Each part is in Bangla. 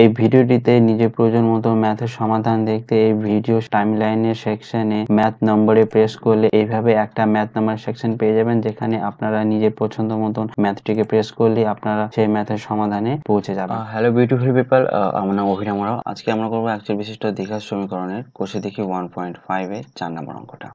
এই ভিডিওটিতে নিজের প্রয়োজন মতো ম্যাথের সমাধান দেখতে এই ভিডিও টাইমলাইনের সেকশনে ম্যাথ নম্বরে প্রেস করলে এইভাবে একটা ম্যাথ নাম্বার সেকশন পেয়ে যাবেন যেখানে আপনারা নিজের পছন্দ মতন ম্যাথটিকে প্রেস করলে আপনারা সেই ম্যাথের সমাধানে পৌঁছে যাবেন হ্যালো বিউটিফুল পিপল আমার নাম অভিরাম রাও আজকে আমরা করবো একচুয়াল বিশিষ্ট দীঘার সমীকরণের কোষে দেখি ওয়ান পয়েন্ট ফাইভে চার নম্বর অঙ্কটা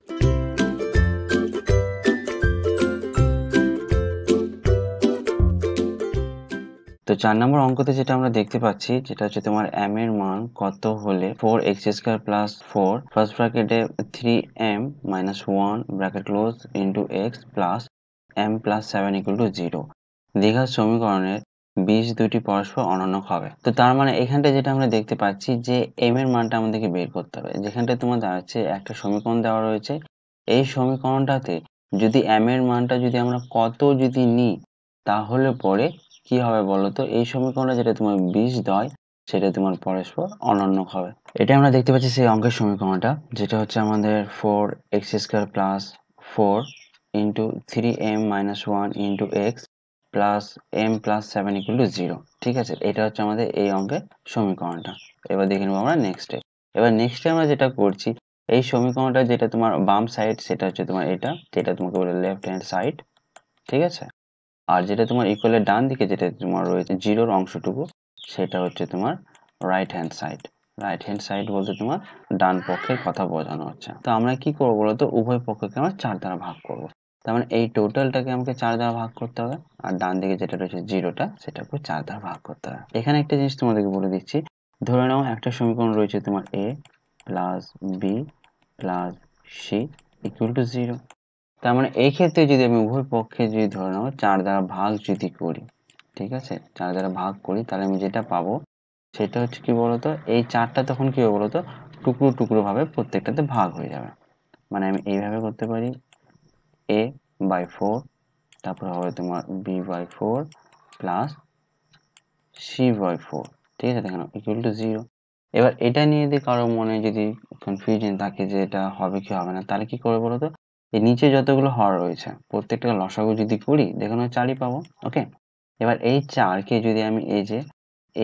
তো চার নম্বর অঙ্কতে যেটা আমরা দেখতে পাচ্ছি যেটা হচ্ছে তোমার এম এর মান কত হলে four x square plus four first ব্র্যাকেটে three M minus one bracket close into x plus m plus seven equal to zero দীঘার সমীকরণের বিশ দুটি পরস্পর অনন্য হবে তো তার মানে এখানটা যেটা আমরা দেখতে পাচ্ছি যে এম এর মানটা আমাদেরকে বের করতে হবে যেখানটা তোমার দাঁড়াচ্ছে একটা সমীকরণ দেওয়া রয়েছে এই সমীকরণটাতে যদি এম এর মানটা যদি আমরা কত যদি নিই তাহলে পরে কি হবে বলো তো এই সমীকরণে যেটা তোমার বিষ দেয় সেটা তোমার পরস্পর অনন্য হবে এটা আমরা দেখতে পাচ্ছি সেই অঙ্কের সমীকরণটা যেটা হচ্ছে আমাদের four x square plus four into three M minus one into x plus m plus seven equal to zero ঠিক আছে এটা হচ্ছে আমাদের এই অঙ্কের সমীকরণটা এবার দেখে নেবো আমরা নেক্সট ডে এবার নেক্সট ডে আমরা যেটা করছি এই সমীকরণটা যেটা তোমার বাম সাইড সেটা হচ্ছে তোমার এটা যেটা তোমাকে বলে লেফট হ্যান্ড সাইড ঠিক আছে আর যেটা তোমার ইকুয়ালের ডান দিকে যেটা তোমার রয়েছে জিরোর অংশটুকু সেটা হচ্ছে তোমার right hand side right hand side বলতে তোমার ডান পক্ষের কথা বোঝানো হচ্ছে তো আমরা কি করবো বলতো উভয় পক্ষকে আমরা চার দ্বারা ভাগ করব। তার মানে এই টোটালটাকে আমাকে চার দ্বারা ভাগ করতে হবে আর ডান দিকে যেটা রয়েছে জিরোটা সেটাকে চার দ্বারা ভাগ করতে হবে এখানে একটা জিনিস তোমাদেরকে বলে দিচ্ছি ধরে নাও একটা সমীকরণ রয়েছে তোমার A plus B plus C equal to zero তার মানে এই ক্ষেত্রে যদি আমি উভয় পক্ষে যদি ধরে নাও চার দ্বারা ভাগ যদি করি ঠিক আছে চার দ্বারা ভাগ করি তাহলে আমি যেটা পাবো সেটা হচ্ছে কি বলতো এই চারটা তখন কি হবে বলতো টুকরো টুকরো ভাবে প্রত্যেকটাতে ভাগ হয়ে যাবে মানে আমি এইভাবে করতে পারি এ বাই ফোর তারপর হবে তোমার B by four plus C by four ঠিক আছে দেখেন ইকুয়াল টু জিরো এবার এটা নিয়ে যদি কারো মনে যদি কনফিউশন থাকে যে এটা হবে কি হবে না তাহলে কি করে বলো তো এর নিচে যতগুলো হর রয়েছে প্রত্যেকটা লসাগু যদি করি দেখানো চারই পাবো ওকে এবার এই চারকে যদি আমি এই যে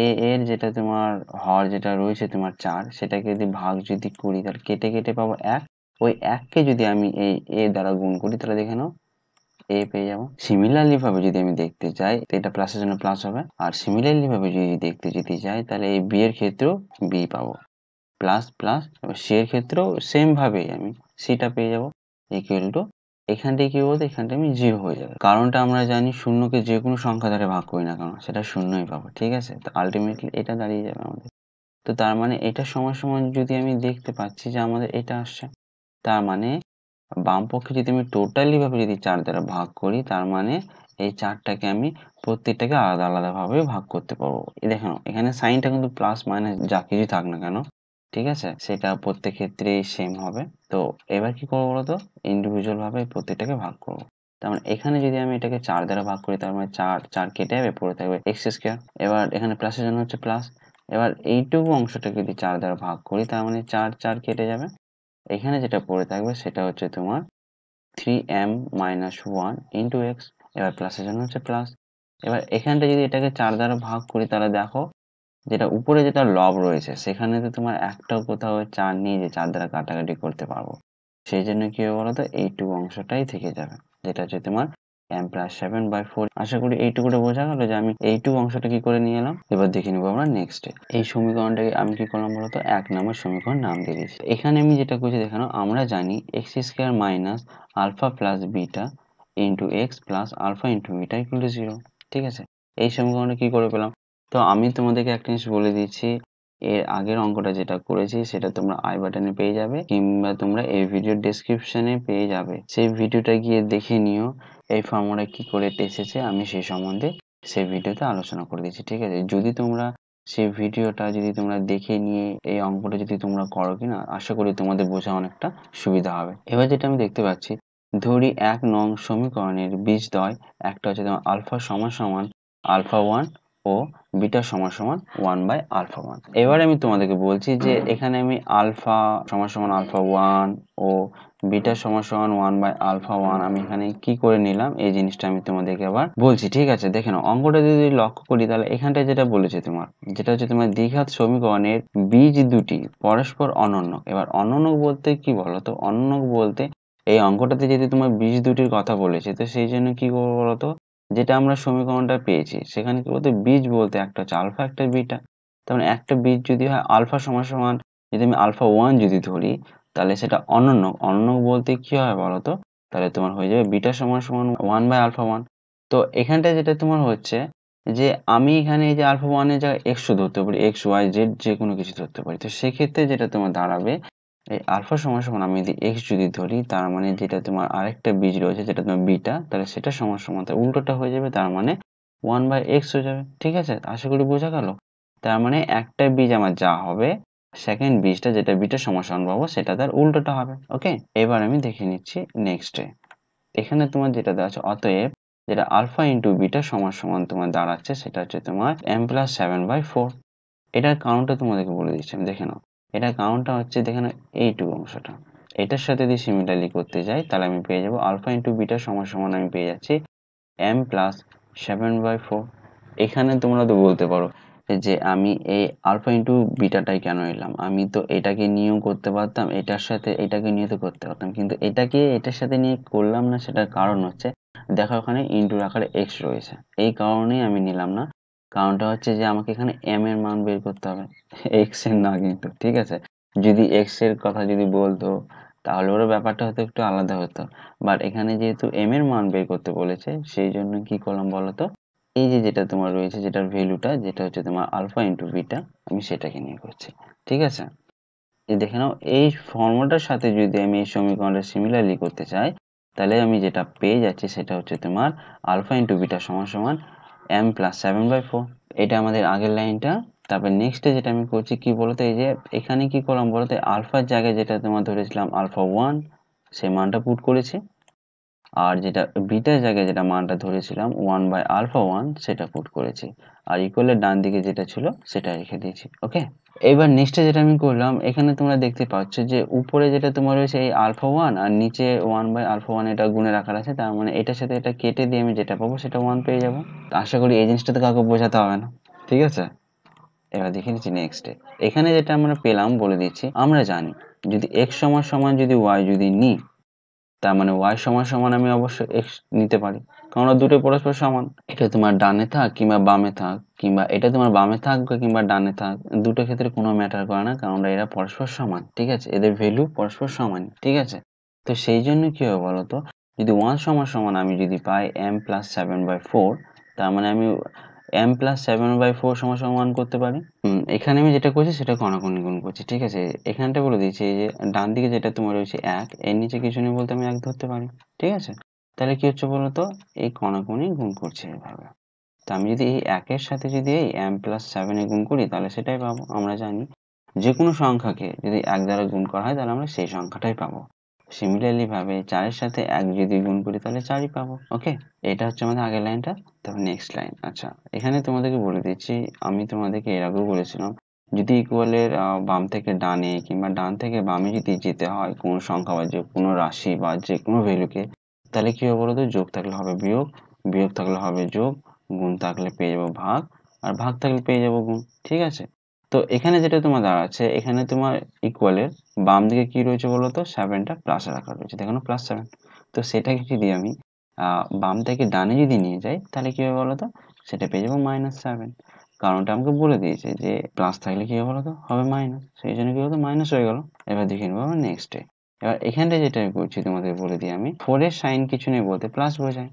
এ এর যেটা তোমার হর যেটা রয়েছে তোমার চার সেটাকে যদি ভাগ যদি করি তাহলে কেটে কেটে পাবো এক ওই এককে যদি আমি এই এ দ্বারা গুণ করি তাহলে দেখে নাও এ পেয়ে যাবো সিমিলারলি ভাবে যদি আমি দেখতে চাই এটা প্লাসের জন্য প্লাস হবে আর সিমিলারলি ভাবে যদি দেখতে যেতে চাই তাহলে এই বি এর ক্ষেত্রেও বি পাবো প্লাস প্লাস সি এর ক্ষেত্রেও সেম ভাবেই আমি সিটা পেয়ে যাবো ইকুয়াল টু এখান থেকে কি বলতো এখানটা আমি জিরো হয়ে যাবে কারণটা আমরা জানি শূন্যকে যে কোনো সংখ্যা দ্বারা ভাগ করি না কেন সেটা শূন্যই পাবো ঠিক আছে তো আলটিমেটলি এটা দাঁড়িয়ে যাবে আমাদের তো তার মানে এটা সময় সময় যদি আমি দেখতে পাচ্ছি যে আমাদের এটা আসছে তার মানে বাম পক্ষে যদি আমি টোটালিভাবে যদি চার দ্বারা ভাগ করি তার মানে এই চারটাকে আমি প্রত্যেকটাকে আলাদা আলাদাভাবে ভাগ করতে পারবো দেখেন এখানে সাইনটা কিন্তু প্লাস মাইনাস যা কিছু থাক না কেন ঠিক আছে সেটা প্রত্যেক ক্ষেত্রেই সেম হবে তো এবার কি করবো বলতো ইন্ডিভিজুয়াল ভাবে প্রত্যেকটাকে ভাগ করবো তার মানে এখানে যদি আমি এটাকে চার দ্বারা ভাগ করি তার মানে চার চার কেটে যাবে পড়ে থাকবে এক্স স্কোয়ার এবার এখানে প্লাসের জন্য হচ্ছে প্লাস এবার এইটুকু অংশটাকে যদি চার দ্বারা ভাগ করি তার মানে চার চার কেটে যাবে এখানে যেটা পড়ে থাকবে সেটা হচ্ছে তোমার three M minus one into X এবার প্লাসের জন্য হচ্ছে প্লাস এবার এখানটা যদি এটাকে চার দ্বারা ভাগ করি তাহলে দেখো যেটা উপরে যেটা লব রয়েছে সেখানে তো তোমার একটাও কোথাও চার নেই যে চার দ্বারা কাটাকাটি করতে পারবো সেই জন্য কি হবে বলতো এই টু অংশটাই থেকে যাবে যেটা হচ্ছে তোমার M plus seven by four আশা করি এইটুকুটে বোঝা গেল যে আমি এইটুকু অংশটা কি করে নিয়ে এলাম এবার দেখে নেবো আমরা নেক্সটে এই সমীকরণটাকে আমি কি করলাম বলতো এক নম্বর সমীকরণ নাম দিয়ে দিয়েছি এখানে আমি যেটা করছি দেখানো আমরা জানি X square minus alpha plus beta into x plus alpha into beta equal to zero ঠিক আছে এই সমীকরণটা কি করে পেলাম তো আমি তোমাদেরকে একটা জিনিস বলে দিচ্ছি এর আগের অঙ্কটা যেটা করেছি সেটা তোমরা আই বাটনে পেয়ে যাবে কিংবা তোমরা এই ভিডিও ডেসক্রিপশনে পেয়ে যাবে সেই ভিডিওটা গিয়ে দেখে নিও এই ফর্মুলা কি করে এসেছে আমি সেই সম্বন্ধে সেই ভিডিওতে আলোচনা করে দিচ্ছি ঠিক আছে যদি তোমরা সেই ভিডিওটা যদি তোমরা দেখে নিয়ে এই অঙ্কটা যদি তোমরা করো কিনা আশা করি তোমাদের বোঝা অনেকটা সুবিধা হবে এবার যেটা আমি দেখতে পাচ্ছি ধরি এক নং সমীকরণের বীজদ্বয় একটা হচ্ছে তোমার আলফা সমান সমান আলফা ওয়ান ও বিটা সমান সমান ওয়ান বাই আলফা ওয়ান এবার আমি তোমাদেরকে বলছি যে এখানে আমি আলফা সমান সমান আলফা ওয়ান ও বিটা সমান সমান ওয়ান বাই আলফা ওয়ান আমি এখানে কি করে নিলাম এই জিনিসটা আমি তোমাদেরকে আবার বলছি ঠিক আছে দেখে নাও অঙ্কটা যদি লক্ষ্য করি তাহলে এখানটায় যেটা বলেছে তোমার যেটা হচ্ছে তোমার দ্বিঘাত সমীকরণের বীজ দুটি পরস্পর অনন্য এবার অনন্য বলতে কি বলো তো অনন্য বলতে এই অঙ্কটাতে যেহেতু তোমার বীজ দুটির কথা বলেছে তো সেই জন্য কি করবো বলতো যেটা আমরা সমীকরণটা পেয়েছি সেখানে কি বলতে বীজ বলতে একটা হচ্ছে আলফা একটা বিটা তখন মানে একটা বীজ যদি হয় আলফা সমান সমান যদি আমি আলফা ওয়ান যদি ধরি তাহলে সেটা অনন্য অনন্য বলতে কি হয় বলতো তাহলে তোমার হয়ে যাবে বিটা সমান সমান ওয়ান বাই আলফা ওয়ান তো এখানটা যেটা তোমার হচ্ছে যে আমি এখানে এই যে আলফা ওয়ানের জায়গায় এক্সও ধরতে পারি এক্স ওয়াই জেড যে কোনো কিছু ধরতে পারি তো সেক্ষেত্রে যেটা তোমার দাঁড়াবে এই আলফা সমান সমান আমি যদি এক্স যদি ধরি তার মানে যেটা তোমার আরেকটা বীজ রয়েছে যেটা তোমার বিটা তাহলে সেটা সমান সমান তার উল্টোটা হয়ে যাবে তার মানে ওয়ান বাই এক্স হয়ে যাবে ঠিক আছে আশা করি বোঝা গেল তার মানে একটা বীজ আমার যা হবে সেকেন্ড বীজটা যেটা বিটা সমান সমান পাবো সেটা তার উল্টোটা হবে ওকে এবার আমি দেখে নিচ্ছি নেক্সটে এখানে তোমার যেটা দেওয়া আছে অতএব যেটা আলফা ইন্টু বিটা সমান সমান তোমার দাঁড়াচ্ছে সেটা হচ্ছে তোমার M plus seven by four এটার কারণটা তোমাদেরকে বলে দিচ্ছি আমি দেখে নাও এটা কাউন্টটা হচ্ছে দেখে এই টু অংশটা এটার সাথে যদি সিমিলারলি করতে যাই তাহলে আমি পেয়ে যাবো আলফা ইনটু বিটা সমান সমান আমি পেয়ে যাচ্ছি M plus seven by four এখানে তোমরা তো বলতে পারো যে আমি এই আলফা ইনটু বিটাটাই কেন এলাম আমি তো এটাকে নিয়েও করতে পারতাম এটার সাথে এটাকে নিয়ে তো করতে পারতাম কিন্তু এটাকে এটার সাথে নিয়ে করলাম না সেটার কারণ হচ্ছে দেখো ওখানে ইনটু রাখার এক্স রয়েছে এই কারণেই আমি নিলাম না কারণটা হচ্ছে যে আমাকে এখানে এম এর মান বের করতে হবে এক্স এর না কিন্তু ঠিক আছে যদি এক্স এর কথা যদি বলতো তাহলে ওর ব্যাপারটা হয়তো একটু আলাদা হতো বাট এখানে যেহেতু এম এর মান বের করতে বলেছে সেই জন্য কি করলাম বলতো এই যে যেটা তোমার রয়েছে যেটার ভ্যালুটা যেটা হচ্ছে তোমার আলফা ইন্টু বিটা আমি সেটাকে নিয়ে করছি ঠিক আছে দেখে নাও এই ফর্মুলাটার সাথে যদি আমি এই সমীকরণটা সিমিলারলি করতে চাই তাহলে আমি যেটা পেয়ে যাচ্ছি সেটা হচ্ছে তোমার আলফা ইন্টু বিটা সমান সমান M plus seven by four এটা আমাদের আগের লাইনটা তারপর নেক্সটে যেটা আমি করছি কি তো এই যে এখানে কি করলাম বলতো আলফার জায়গায় যেটা তোমার ধরেছিলাম আলফা ওয়ান সেই মানটা পুট করেছে আর যেটা বিটার জায়গায় যেটা মানটা ধরেছিলাম ওয়ান বাই আলফা ওয়ান সেটা পুট করেছি আর ইকুয়ালের ডান দিকে যেটা ছিল সেটা রেখে দিয়েছি ওকে এবার নেক্সটে যেটা আমি করলাম এখানে তোমরা দেখতে পাচ্ছ যে উপরে যেটা তোমার রয়েছে এই আলফা ওয়ান আর নিচে ওয়ান বাই আলফা ওয়ান এটা গুনে রাখার আছে তার মানে এটার সাথে এটা কেটে দিয়ে আমি যেটা পাবো সেটা ওয়ান পেয়ে যাবো আশা করি এই জিনিসটা তো কাউকে বোঝাতে হবে না ঠিক আছে এবার দেখে নিচ্ছি নেক্সটে এখানে যেটা আমরা পেলাম বলে দিচ্ছি আমরা জানি যদি এক্স সমান সমান যদি ওয়াই যদি নিই তার মানে ওয়াই সমান সমান আমি অবশ্যই এক্স নিতে পারি কারণ ওরা দুটোই পরস্পর সমান এটা তোমার ডানে থাক কিংবা বামে থাক কিংবা এটা তোমার বামে থাকবে কিংবা ডানে থাক দুটো ক্ষেত্রে কোনো ম্যাটার করে না কারণ এরা পরস্পর সমান ঠিক আছে এদের ভ্যালু পরস্পর সমান ঠিক আছে তো সেই জন্য কী হবে বলো তো যদি ওয়ান সমান সমান আমি যদি পাই M plus seven by four তার মানে আমি M plus seven by four সমান সমান ওয়ান করতে পারি এখানে আমি যেটা করছি সেটা কণাকণি গুণ করছি ঠিক আছে এখানটা বলে দিচ্ছি এই যে ডান দিকে যেটা তোমার রয়েছে এক এর নিচে কিছু নেই বলতে আমি এক ধরতে পারি ঠিক আছে তাহলে কি হচ্ছে বলতো এই কণাকণি গুণ করছে এভাবে তো আমি যদি এই একের সাথে যদি এই এম প্লাস সেভেনে গুণ করি তাহলে সেটাই পাবো আমরা জানি যে কোনো সংখ্যাকে যদি এক দ্বারা গুণ করা হয় তাহলে আমরা সেই সংখ্যাটাই পাবো সিমিলারলি ভাবে চারের সাথে এক যদি গুণ করি তাহলে চারই পাবো ওকে এটা হচ্ছে আমাদের আগের লাইনটা তারপর নেক্সট লাইন আচ্ছা এখানে তোমাদেরকে বলে দিচ্ছি আমি তোমাদেরকে এর আগেও বলেছিলাম যদি ইকুয়ালের বাম থেকে ডানে কিংবা ডান থেকে বামে যদি যেতে হয় কোনো সংখ্যা বা যে কোনো রাশি বা যে কোনো ভ্যালুকে তাহলে কী হবে বলতো যোগ থাকলে হবে বিয়োগ বিয়োগ থাকলে হবে যোগ গুণ থাকলে পেয়ে যাবো ভাগ আর ভাগ থাকলে পেয়ে যাবো গুণ ঠিক আছে তো এখানে যেটা তোমার দাঁড়াচ্ছে এখানে তোমার ইকুয়ালের বাম দিকে কি রয়েছে বলো তো সেভেনটা প্লাস রাখা রয়েছে দেখানো প্লাস সেভেন তো সেটাকে যদি আমি বাম থেকে ডানে যদি নিয়ে যাই তাহলে কী হবে বলো তো সেটা পেয়ে যাবো মাইনাস সেভেন কারণটা আমাকে বলে দিয়েছে যে প্লাস থাকলে কী হবে বলো তো হবে মাইনাস সেই জন্য কী হতো মাইনাস হয়ে গেল এবার দেখে নেবো আমার নেক্সটে এবার এখানটা যেটা করছি তোমাদের বলে দিই আমি ফোরের সাইন কিছু নেই বলতে প্লাস বোঝায়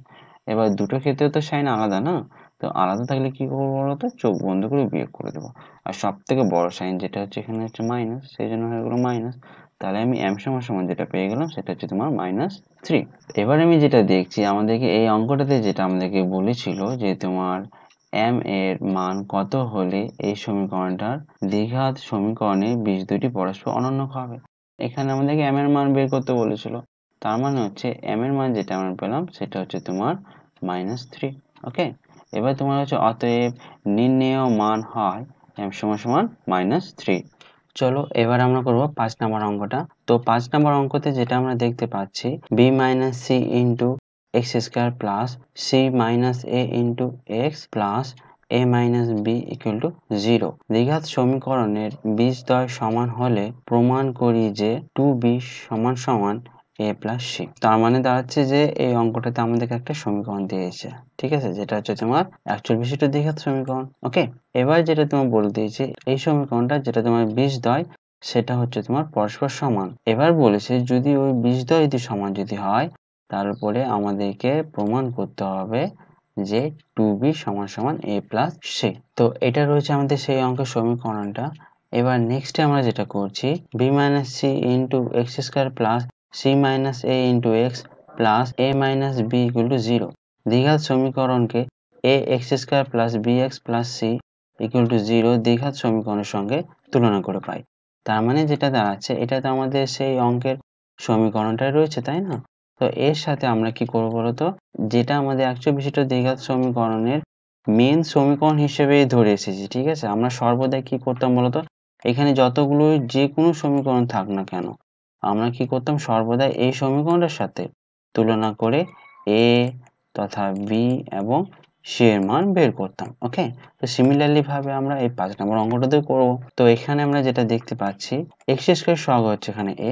এবার দুটো ক্ষেত্রে তো সাইন আলাদা না তো আলাদা থাকলে কি করবো বলতো চোখ বন্ধ করে বিয়োগ করে দেবো আর সব থেকে বড় সাইন যেটা হচ্ছে এখানে হচ্ছে মাইনাস সেই জন্য হয়ে গেলো মাইনাস তাহলে আমি এম সমান সমান যেটা পেয়ে গেলাম সেটা হচ্ছে তোমার মাইনাস থ্রি এবার আমি যেটা দেখছি আমাদেরকে এই অঙ্কটাতে যেটা আমাদেরকে বলেছিল যে তোমার এম এর মান কত হলে এই সমীকরণটার দ্বিঘাত সমীকরণে বীজ দুটি পরস্পর অনন্য হবে এখানে আমাদেরকে এম এর মান বের করতে বলেছিল তার মানে হচ্ছে এম এর মান যেটা আমরা পেলাম সেটা হচ্ছে তোমার মাইনাস থ্রি ওকে এবার তোমার হচ্ছে অতএব নির্ণেয় মান হয় এম সমান সমান মাইনাস থ্রি চলো এবার আমরা করব পাঁচ নম্বর অঙ্কটা তো পাঁচ নম্বর অঙ্কতে যেটা আমরা দেখতে পাচ্ছি B minus C into X square plus C minus A into x plus A minus B equal to zero দ্বিঘাত সমীকরণের বীজদ্বয় সমান হলে প্রমাণ করি যে টু বি সমান সমান এ প্লাস সি তার মানে দাঁড়াচ্ছে যে এই অঙ্কটাতে আমাদেরকে একটা সমীকরণ দিয়েছে ঠিক আছে যেটা হচ্ছে তোমার একশো বিশিষ্ট দীঘাত সমীকরণ ওকে এবার যেটা তোমার বলে দিয়েছে এই সমীকরণটা যেটা তোমার বিষ দয় সেটা হচ্ছে তোমার পরস্পর সমান এবার বলেছে যদি ওই বিষ দয় যদি সমান যদি হয় তারপরে আমাদেরকে প্রমাণ করতে হবে যে টু বি সমান সমান এ প্লাস সি তো এটা রয়েছে আমাদের সেই অঙ্কের সমীকরণটা এবার নেক্সটে আমরা যেটা করছি B minus C into X square plus c minus a into x plus a minus b equal to 0 দ্বিঘাত সমীকরণকে a x square plus B X plus C equal to zero দ্বিঘাত সমীকরণের সঙ্গে তুলনা করে পাই তার মানে যেটা দাঁড়াচ্ছে এটা তো আমাদের সেই অঙ্কের সমীকরণটাই রয়েছে তাই না তো এর সাথে আমরা কি করবো বলতো যেটা আমাদের একশো বিশিষ্ট দ্বিঘাত সমীকরণের মেন সমীকরণ হিসেবে ধরে এসেছি ঠিক আছে আমরা সর্বদাই কি করতাম বলতো এখানে যতগুলো যে কোনো সমীকরণ থাক না কেন আমরা কি করতাম সর্বদা এই সমীকরণের সাথে তুলনা করে এ তথা বি এবং সি এর মান বের করতাম ওকে তো সিমিলারলি ভাবে আমরা এই পাঁচ নম্বর অঙ্কটাতেও করব তো এখানে আমরা যেটা দেখতে পাচ্ছি এক্স স্কোয়ার সহগ হচ্ছে এখানে এ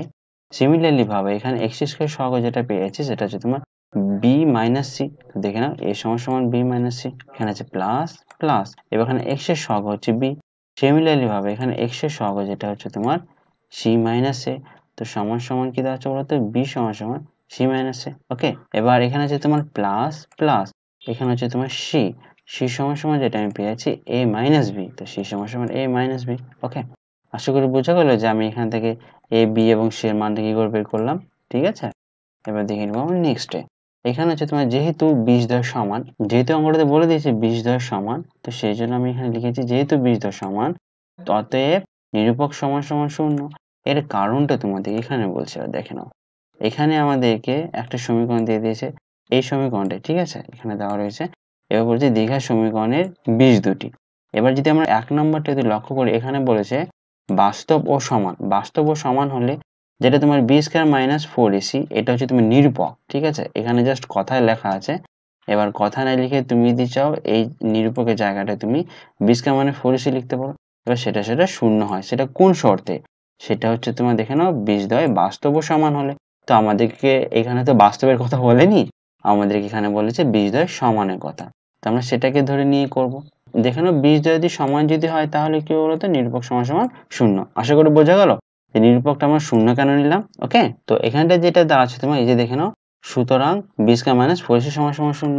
সিমিলারলি ভাবে এখানে এক্স স্কোয়ার সহগ যেটা পেয়েছি সেটা হচ্ছে তোমার বি মাইনাস সি দেখে নাও এ সমান সমান বি মাইনাস সি এখানে আছে প্লাস প্লাস এবার এখানে এক্স এর সহগ হচ্ছে বি সিমিলারলি ভাবে এখানে এক্স এর সহগ যেটা হচ্ছে তোমার সি মাইনাস এ তো সমান সমান কি দেওয়া বলতো বি সমান সমান সি মাইনাস এ ওকে এবার এখানে আছে তোমার প্লাস প্লাস এখানে হচ্ছে তোমার সি সি সমান সমান যেটা আমি পেয়েছি এ মাইনাস বি তো সি সমান সমান এ মাইনাস বি ওকে আশা করি বোঝা গেল যে আমি এখান থেকে এ বি এবং সি এর মানটা কি করে বের করলাম ঠিক আছে এবার দেখে নেবো আমরা নেক্সটে এখানে হচ্ছে তোমার যেহেতু বিশ দশ সমান যেহেতু অঙ্কটাতে বলে দিয়েছি বিশ দশ সমান তো সেই জন্য আমি এখানে লিখেছি যেহেতু বিশ দশ সমান অতএব নিরূপক সমান সমান শূন্য এর কারণটা তোমাদের এখানে বলছে দেখে নাও এখানে আমাদেরকে একটা সমীকরণ দিয়ে দিয়েছে এই সমীকরণটা ঠিক আছে এখানে দেওয়া রয়েছে এবার বলছে দীঘা সমীকরণের বীজ দুটি এবার যদি আমরা এক নম্বরটা যদি লক্ষ্য করি এখানে বলেছে বাস্তব ও সমান বাস্তব ও সমান হলে যেটা তোমার B square minus four AC এটা হচ্ছে তুমি নিরূপক ঠিক আছে এখানে জাস্ট কথায় লেখা আছে এবার কথা না লিখে তুমি যদি চাও এই নিরূপকের জায়গাটা তুমি B square minus four AC লিখতে পারো এবার সেটা সেটা শূন্য হয় সেটা কোন শর্তে সেটা হচ্ছে তোমার দেখে নাও বিষ দয় বাস্তব সমান হলে তো আমাদেরকে এখানে তো বাস্তবের কথা বলেনি আমাদেরকে এখানে বলেছে বিষ দয় সমানের কথা তো আমরা সেটাকে ধরে নিয়ে করব দেখে নাও বিষ দয় যদি সমান যদি হয় তাহলে কি বলতো নিরূপক সমান সমান শূন্য আশা করি বোঝা গেল যে নিরূপকটা আমরা শূন্য কেন নিলাম ওকে তো এখানটা যেটা দাঁড়াচ্ছে তোমার এই যে দেখে নাও সুতরাং বিশ কে মাইনাস পঁচিশ সমান সমান শূন্য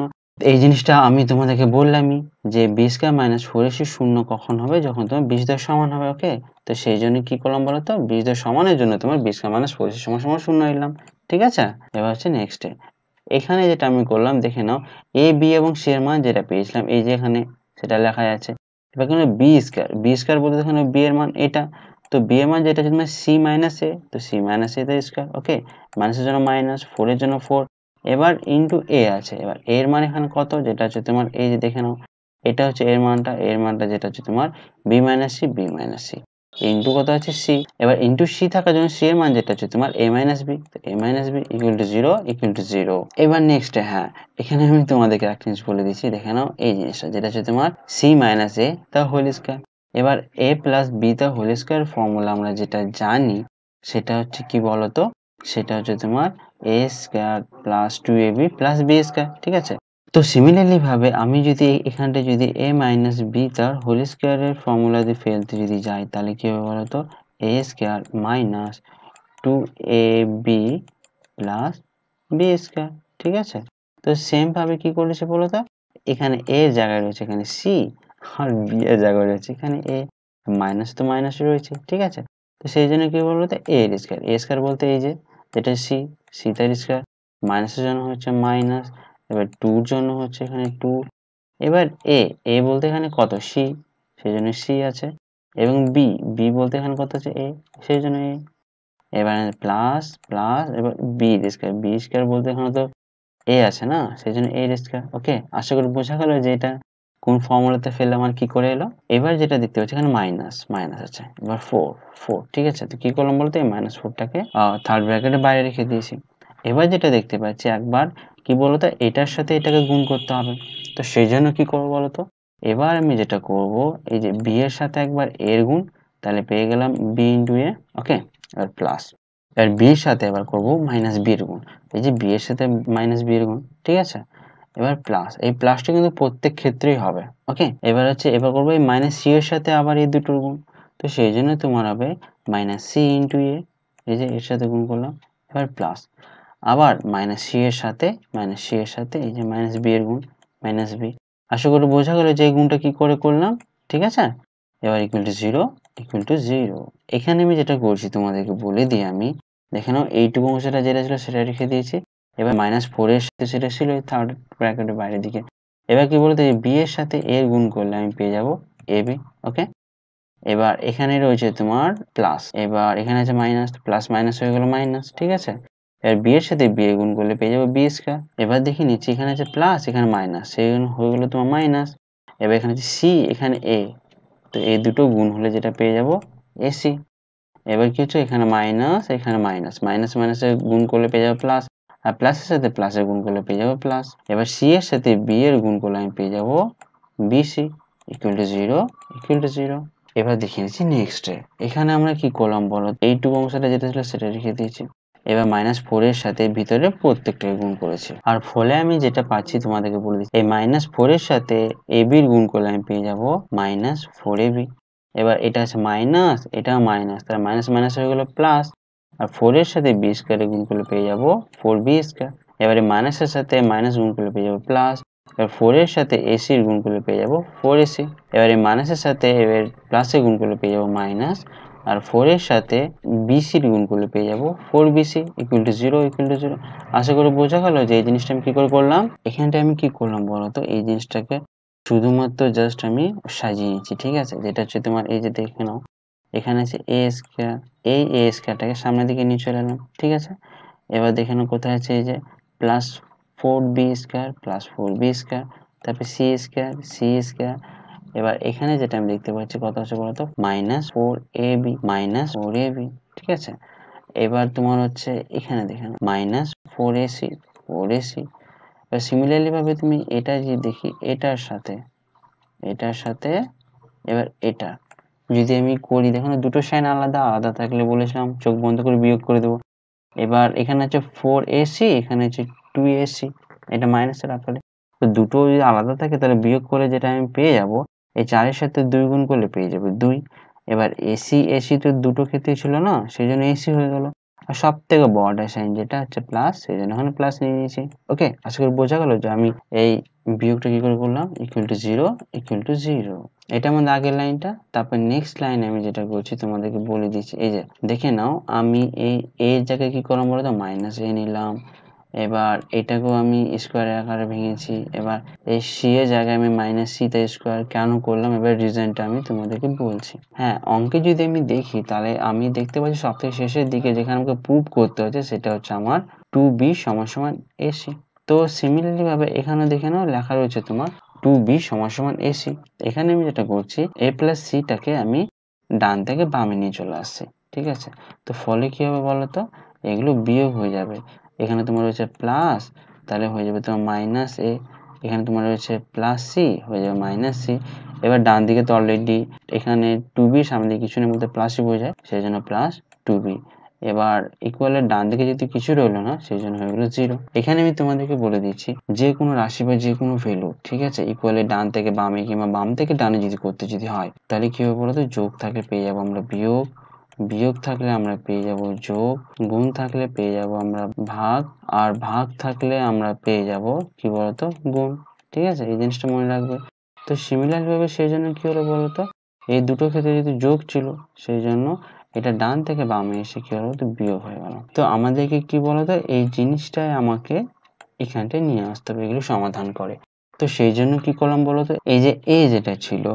এই জিনিসটা আমি তোমাদেরকে বললামই যে বিশ স্কোয়ার মাইনাস ফোর এসি শূন্য কখন হবে যখন তোমার বিশ দশ সমান হবে ওকে তো সেই জন্য কি করলাম বলো তো বিশ দশ সমানের জন্য তোমার B square minus four AC সমান সমান শূন্য এলাম ঠিক আছে এবার হচ্ছে এ এখানে যেটা আমি করলাম দেখে নাও এ বি এবং সি এর মান যেটা পেয়েছিলাম এই যে এখানে সেটা লেখা আছে এবার কিন্তু বি স্কোয়ার বি স্কোয়ার বলতে এখানে বি এর মান এটা তো বি এর মান যেটা সি মাইনাস এ তো C minus A square okay মাইনাসের জন্য মাইনাস ফোর এর জন্য ফোর এবার ইনটু এ আছে এবার এর মান এখানে কত যেটা হচ্ছে তোমার এই যে দেখে নাও এটা হচ্ছে এর মানটা এর মানটা যেটা হচ্ছে তোমার B minus C B minus C into কত হচ্ছে সি এবার ইনটু সি থাকার জন্য সি এর মান যেটা হচ্ছে তোমার A minus B A minus B equal to zero equal to zero এবার নেক্সট হ্যাঁ এখানে আমি তোমাদেরকে একটা জিনিস বলে দিচ্ছি দেখে নাও এই জিনিসটা যেটা হচ্ছে তোমার সি মাইনাস এ তা হোল স্কয়ার এবার এ প্লাস বি তা হোল স্কয়ার ফর্মুলা আমরা যেটা জানি সেটা হচ্ছে কি বলতো সেটা হচ্ছে তোমার A square plus two A B plus B square ঠিক আছে তো সিমিলারলি ভাবে আমি যদি এখানটা যদি এ মাইনাস বি তার হোল স্কোয়ারের ফর্মুলা দিয়ে ফেলতে যদি যাই তাহলে কি হবে বলতো A square minus two A B plus B square ঠিক আছে তো সেম ভাবে কি করেছে বলতো এখানে এ জায়গায় রয়েছে এখানে সি আর বি এর জায়গায় রয়েছে এখানে এ মাইনাস তো মাইনাস রয়েছে ঠিক আছে তো সেই জন্য কি বলতো এ স্কোয়ার এ স্কোয়ার বলতে এই যে এটা সি সি তার স্কোয়ার মাইনাসের জন্য হচ্ছে মাইনাস এবার টুর জন্য হচ্ছে এখানে টু এবার এ এ বলতে এখানে কত সি সেই জন্য সি আছে এবং বি বি বলতে এখানে কত আছে এ সেই জন্য এ এবার প্লাস প্লাস এবার বি স্কয়ার বি স্কোয়ার বলতে এখানে তো এ আছে না সেই জন্য এ স্কোয়ার ওকে আশা করি বোঝা গেল যে এটা কোন ফর্মুলাতে ফেললে আমার কি করে এলো এবার যেটা দেখতে পাচ্ছি এখানে মাইনাস মাইনাস আছে এবার ফোর ফোর ঠিক আছে তো কি করলাম বলতে এই মাইনাস ফোরটাকে থার্ড ব্র্যাকেটের বাইরে রেখে দিয়েছি এবার যেটা দেখতে পাচ্ছি একবার কি বলতো এটার সাথে এটাকে গুণ করতে হবে তো সেই জন্য কি করবো বলতো এবার আমি যেটা করব এই যে বি এর সাথে একবার এর গুণ তাহলে পেয়ে গেলাম বি ইন্টু এ ওকে এবার প্লাস এবার বির সাথে এবার করব মাইনাস বি এর গুণ এই যে বি এর সাথে মাইনাস বি এর গুণ ঠিক আছে এবার প্লাস এই প্লাসটা কিন্তু প্রত্যেক ক্ষেত্রেই হবে ওকে এবার হচ্ছে এবার করবো এই মাইনাস সি এর সাথে আবার এই দুটোর গুণ তো সেই জন্য তোমার হবে মাইনাস সি ইন্টু এ এই যে এর সাথে গুণ করলাম এবার প্লাস আবার মাইনাস সি এর সাথে মাইনাস সি এর সাথে এই যে মাইনাস বি এর গুণ মাইনাস বি আশা করি বোঝা গেল যে এই গুণটা কি করে করলাম ঠিক আছে এবার equal to zero equal to zero এখানে আমি যেটা করছি তোমাদেরকে বলে দিই আমি দেখে নাও এইটুকু অংশটা যেটা ছিল সেটা রেখে দিয়েছি এবার মাইনাস ফোর এর সাথে সেটা ছিল থার্ড ব্র্যাকেটের বাইরের দিকে এবার কি বলতো যে বি এর সাথে এর গুণ করলে আমি পেয়ে যাব এ বি ওকে এবার এখানে রয়েছে তোমার প্লাস এবার এখানে আছে মাইনাস প্লাস মাইনাস হয়ে গেল মাইনাস ঠিক আছে এবার বি এর সাথে বি এ গুণ করলে পেয়ে যাবো বি স্কোয়ার এবার দেখি নিচ্ছি এখানে আছে প্লাস এখানে মাইনাস সেই হয়ে গেলো তোমার মাইনাস এবার এখানে আছে সি এখানে এ তো এই দুটো গুণ হলে যেটা পেয়ে যাবো এসি এবার কি হচ্ছে এখানে মাইনাস এখানে মাইনাস মাইনাস মাইনাসে গুণ করলে পেয়ে যাবো প্লাস আর প্লাসের সাথে প্লাসের গুণ করলে পেয়ে যাবো প্লাস এবার সি এর সাথে বি এর গুণ করলে আমি পেয়ে যাবো BC equal to zero equal to zero এবার দেখে নিচ্ছি নেক্সটে এখানে আমরা কি করলাম বলো টু অংশটা যেটা ছিল সেটা রেখে দিয়েছি এবার মাইনাস ফোর এর সাথে ভিতরে প্রত্যেকটাকে গুণ করেছি আর ফলে আমি যেটা পাচ্ছি তোমাদেরকে বলে দিচ্ছি এই মাইনাস ফোর এর সাথে এ বির গুণ করলে আমি পেয়ে যাবো মাইনাস ফোর এ বি এবার এটা আছে মাইনাস এটা মাইনাস তার মাইনাস মাইনাস হয়ে গেলো প্লাস আর ফোরের সাথে বি স্কোয়ারে গুণ করলে পেয়ে যাবো ফোর বি স্কোয়ার এবারে মাইনাসের সাথে মাইনাস গুণ করলে পেয়ে যাবো প্লাস এবার ফোরের সাথে এসির গুণ করলে পেয়ে যাবো ফোর এসি এবারে মাইনাসের সাথে এবার এর গুণ করলে পেয়ে যাবো মাইনাস আর ফোরের সাথে বিসির গুণ করলে পেয়ে যাবো four BC equal to zero equal to zero আশা করি বোঝা গেল যে এই জিনিসটা আমি কী করে করলাম এখানটা আমি কি করলাম বলো তো এই জিনিসটাকে শুধুমাত্র জাস্ট আমি সাজিয়েছি ঠিক আছে যেটা হচ্ছে তোমার এই যে দেখে নাও এখানে আছে এ স্কোয়ার এই এ স্কোয়ারটাকে সামনের দিকে নিয়ে চলে এলাম ঠিক আছে এবার দেখে নেব কোথায় আছে এই যে plus four B square plus four B square তারপরে সি স্কোয়ার সি স্কোয়ার এবার এখানে যেটা আমি দেখতে পাচ্ছি কত হচ্ছে বলতো minus four A B minus four A B ঠিক আছে এবার তোমার হচ্ছে এখানে দেখেন minus four A C four A C এবার সিমিলারলিভাবে তুমি এটা যে দেখি এটার সাথে এটার সাথে এবার এটা যদি আমি করি দেখুন দুটো সাইন আলাদা আলাদা থাকলে বলেছিলাম চোখ বন্ধ করে বিয়োগ করে দেবো এবার এখানে আছে ফোর এসি এখানে আছে টু এসি এটা মাইনাসের রাখলে তো দুটো যদি আলাদা থাকে তাহলে বিয়োগ করে যেটা আমি পেয়ে যাব এই চারের সাথে দুই গুণ করলে পেয়ে যাবে দুই এবার এসি এসি তো দুটো ক্ষেত্রে ছিল না সেই জন্য এসি হয়ে গেলো আর সব থেকে বড় সাইন যেটা হচ্ছে প্লাস সেই জন্য এখানে প্লাস নিয়ে নিয়েছি ওকে আশা করি বোঝা গেল যে আমি এই বিয়োগটা কি করে করলাম equal to zero equal to zero এটা আমাদের আগের লাইনটা তারপর নেক্সট লাইনে আমি যেটা করছি তোমাদেরকে বলে দিচ্ছি এই যে দেখে নাও আমি এই এর জায়গায় কি করলাম বলো তো মাইনাস এ নিলাম এবার এটাকেও আমি স্কোয়ারের আকারে ভেঙেছি এবার এই সি এর জায়গায় আমি মাইনাস তা স্কোয়ার কেন করলাম এবার রিজনটা আমি তোমাদেরকে বলছি হ্যাঁ অঙ্কে যদি আমি দেখি তাহলে আমি দেখতে পাচ্ছি সব থেকে শেষের দিকে যেখানে আমাকে প্রুভ করতে হচ্ছে সেটা হচ্ছে আমার টু বি সমান সমান এসি তো সিমিলারলি ভাবে এখানে দেখে নাও লেখা রয়েছে তোমার টু বি সমান সমান এসি এখানে আমি যেটা করছি এ প্লাস সিটাকে আমি ডান থেকে বামে নিয়ে চলে আসছি ঠিক আছে তো ফলে কি হবে বলতো এগুলো বিয়োগ হয়ে যাবে এখানে তোমার রয়েছে প্লাস তাহলে হয়ে যাবে তোমার মাইনাস এ এখানে তোমার রয়েছে প্লাস সি হয়ে যাবে মাইনাস সি এবার ডান দিকে তো অলরেডি এখানে টু বি সামনে কিছু নেই বলতে প্লাসই বোঝায় সেই জন্য প্লাস টু বি এবার ইকুয়ালের ডান দিকে যদি কিছু রইলো না সেই জন্য হয়ে গেলো জিরো এখানে আমি তোমাদেরকে বলে দিচ্ছি যে কোনো রাশি বা যে কোনো ভ্যালু ঠিক আছে ইকুয়ালের ডান থেকে বামে কিংবা বাম থেকে ডানে যদি করতে যদি হয় তাহলে কি হবে বলতো যোগ থাকলে পেয়ে যাবো আমরা বিয়োগ বিয়োগ থাকলে আমরা পেয়ে যাব যোগ গুণ থাকলে পেয়ে যাব আমরা ভাগ আর ভাগ থাকলে আমরা পেয়ে যাব কি বলতো গুণ ঠিক আছে এই জিনিসটা মনে রাখবে তো ভাবে সেই জন্য কি হলো বলতো এই দুটো ক্ষেত্রে যেহেতু যোগ ছিল সেই জন্য এটা ডান থেকে বামে এসে কি হলো তো বিয়োগ হয়ে গেল তো আমাদেরকে কি বলতো এই জিনিসটাই আমাকে এখানটায় নিয়ে আসতে হবে এগুলো সমাধান করে তো সেই জন্য কি করলাম বলতো এই যে এ যেটা ছিল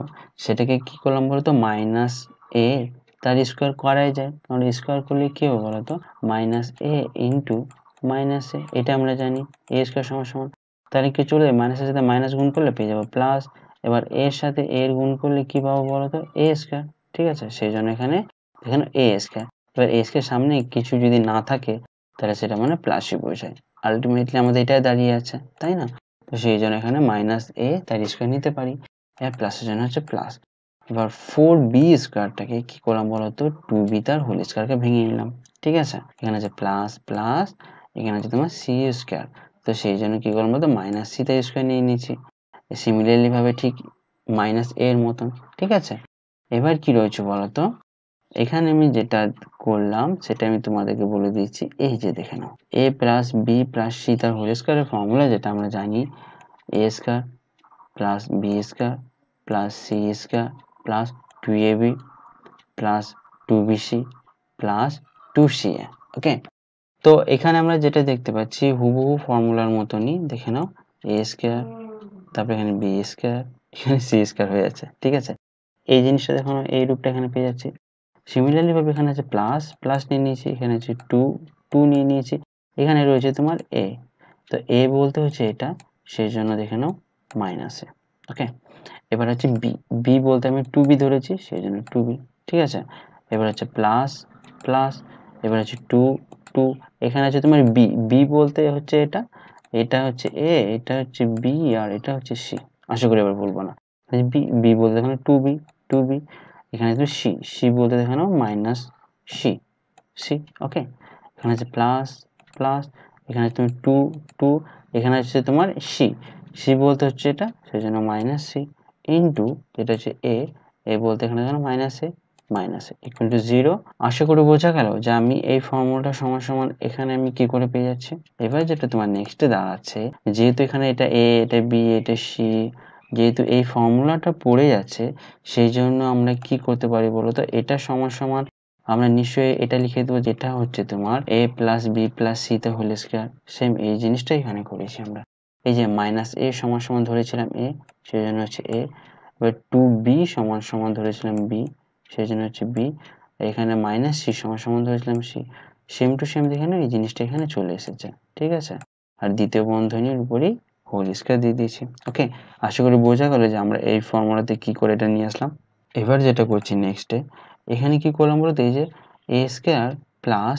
সেটাকে কি করলাম বলতো মাইনাস এ তার স্কোয়ার করাই যায় কারণ স্কোয়ার করলে কি হবে বলো তো minus A into minus A এটা আমরা জানি এ স্কোয়ার সমান সমান তাহলে কি চলে যায় মাইনাসের সাথে মাইনাস গুণ করলে পেয়ে যাবো প্লাস এবার এর সাথে এর গুণ করলে কি পাবো বলো তো এ স্কোয়ার ঠিক আছে সেই জন্য এখানে এখানে এ স্কোয়ার এবার এ স্কোয়ার সামনে কিছু যদি না থাকে তাহলে সেটা মানে প্লাসই বোঝায় আলটিমেটলি আমাদের এটাই দাঁড়িয়ে আছে তাই না তো সেই জন্য এখানে মাইনাস এ তার স্কোয়ার নিতে পারি এর প্লাসের জন্য হচ্ছে প্লাস এবার ফোর বি স্কোয়ারটাকে কি করলাম বলতো টু বি তার হোল স্কোয়ারকে ভেঙে নিলাম ঠিক আছে এখানে আছে প্লাস প্লাস এখানে আছে তোমার সি স্কোয়ার তো সেই জন্য কী করলাম বলতো মাইনাস সি তাই স্কোয়ার নিয়ে নিয়েছি সিমিলারলিভাবে ঠিক মাইনাস এর মতন ঠিক আছে এবার কি রয়েছে বলতো এখানে আমি যেটা করলাম সেটা আমি তোমাদেরকে বলে দিচ্ছি এই যে দেখে নাও A plus B plus C তার হোল স্কোয়ারের ফর্মুলা যেটা আমরা জানি A square plus B square plus C square plus two A B plus two B C plus two C A okay তো এখানে আমরা যেটা দেখতে পাচ্ছি হুবহু ফর্মুলার মতনই দেখে নাও এ স্কোয়ার তারপরে এখানে বি স্কোয়ার এখানে সি স্কোয়ার হয়ে যাচ্ছে ঠিক আছে এই জিনিসটা দেখো এই রূপটা এখানে পেয়ে যাচ্ছি সিমিলারলি ভাবে এখানে আছে প্লাস প্লাস নিয়ে নিয়েছি এখানে আছে টু টু নিয়ে নিয়েছি এখানে রয়েছে তোমার এ তো এ বলতে হচ্ছে এটা সেই জন্য দেখে নাও মাইনাসে ওকে এবার হচ্ছে বি বি বলতে আমি টু বি ধরেছি সেই জন্য টু বি ঠিক আছে এবার হচ্ছে প্লাস প্লাস এবার হচ্ছে টু টু এখানে আছে তোমার বি বি বলতে হচ্ছে এটা এটা হচ্ছে এ এটা হচ্ছে বি আর এটা হচ্ছে সি আশা করি এবার বলবো না বি বি বলতে এখানে টু বি টু বি এখানে তুমি সি সি বলতে দেখানো মাইনাস সি সি ওকে এখানে আছে প্লাস প্লাস এখানে তুমি টু টু এখানে আছে তোমার সি সি বলতে হচ্ছে এটা সেই জন্য মাইনাস সি ইন্টু যেটা হচ্ছে এ এ বলতে এখানে কেন minus A minus equal to zero আশা করি বোঝা গেল যে আমি এই ফর্মুলাটা সমান সমান এখানে আমি কি করে পেয়ে যাচ্ছি এবার যেটা তোমার নেক্সটে দাঁড়াচ্ছে যেহেতু এখানে এটা এ এটা বি এটা সি যেহেতু এই ফর্মুলাটা পড়ে যাচ্ছে সেই জন্য আমরা কি করতে পারি বলো তো এটা সমান সমান আমরা নিশ্চয়ই এটা লিখে দেবো যেটা হচ্ছে তোমার এ প্লাস বি প্লাস সিতে হোল স্কোয়ার সেম এই জিনিসটা এখানে করেছি আমরা এই যে মাইনাস এ সমান সমান ধরেছিলাম এ সেই জন্য হচ্ছে এ এবার টু বি সমান সমান ধরেছিলাম বি সেই জন্য হচ্ছে বি এখানে মাইনাস সি সমান সমান ধরেছিলাম সি সেম টু সেম দেখে এই জিনিসটা এখানে চলে এসেছে ঠিক আছে আর দ্বিতীয় বন্ধনীর উপরেই হোল স্কোয়ার দিয়ে দিয়েছি ওকে আশা করি বোঝা গেল যে আমরা এই ফর্মুলাতে কি করে এটা নিয়ে আসলাম এবার যেটা করছি নেক্সটে এখানে কি করলাম বলতে এই যে A square plus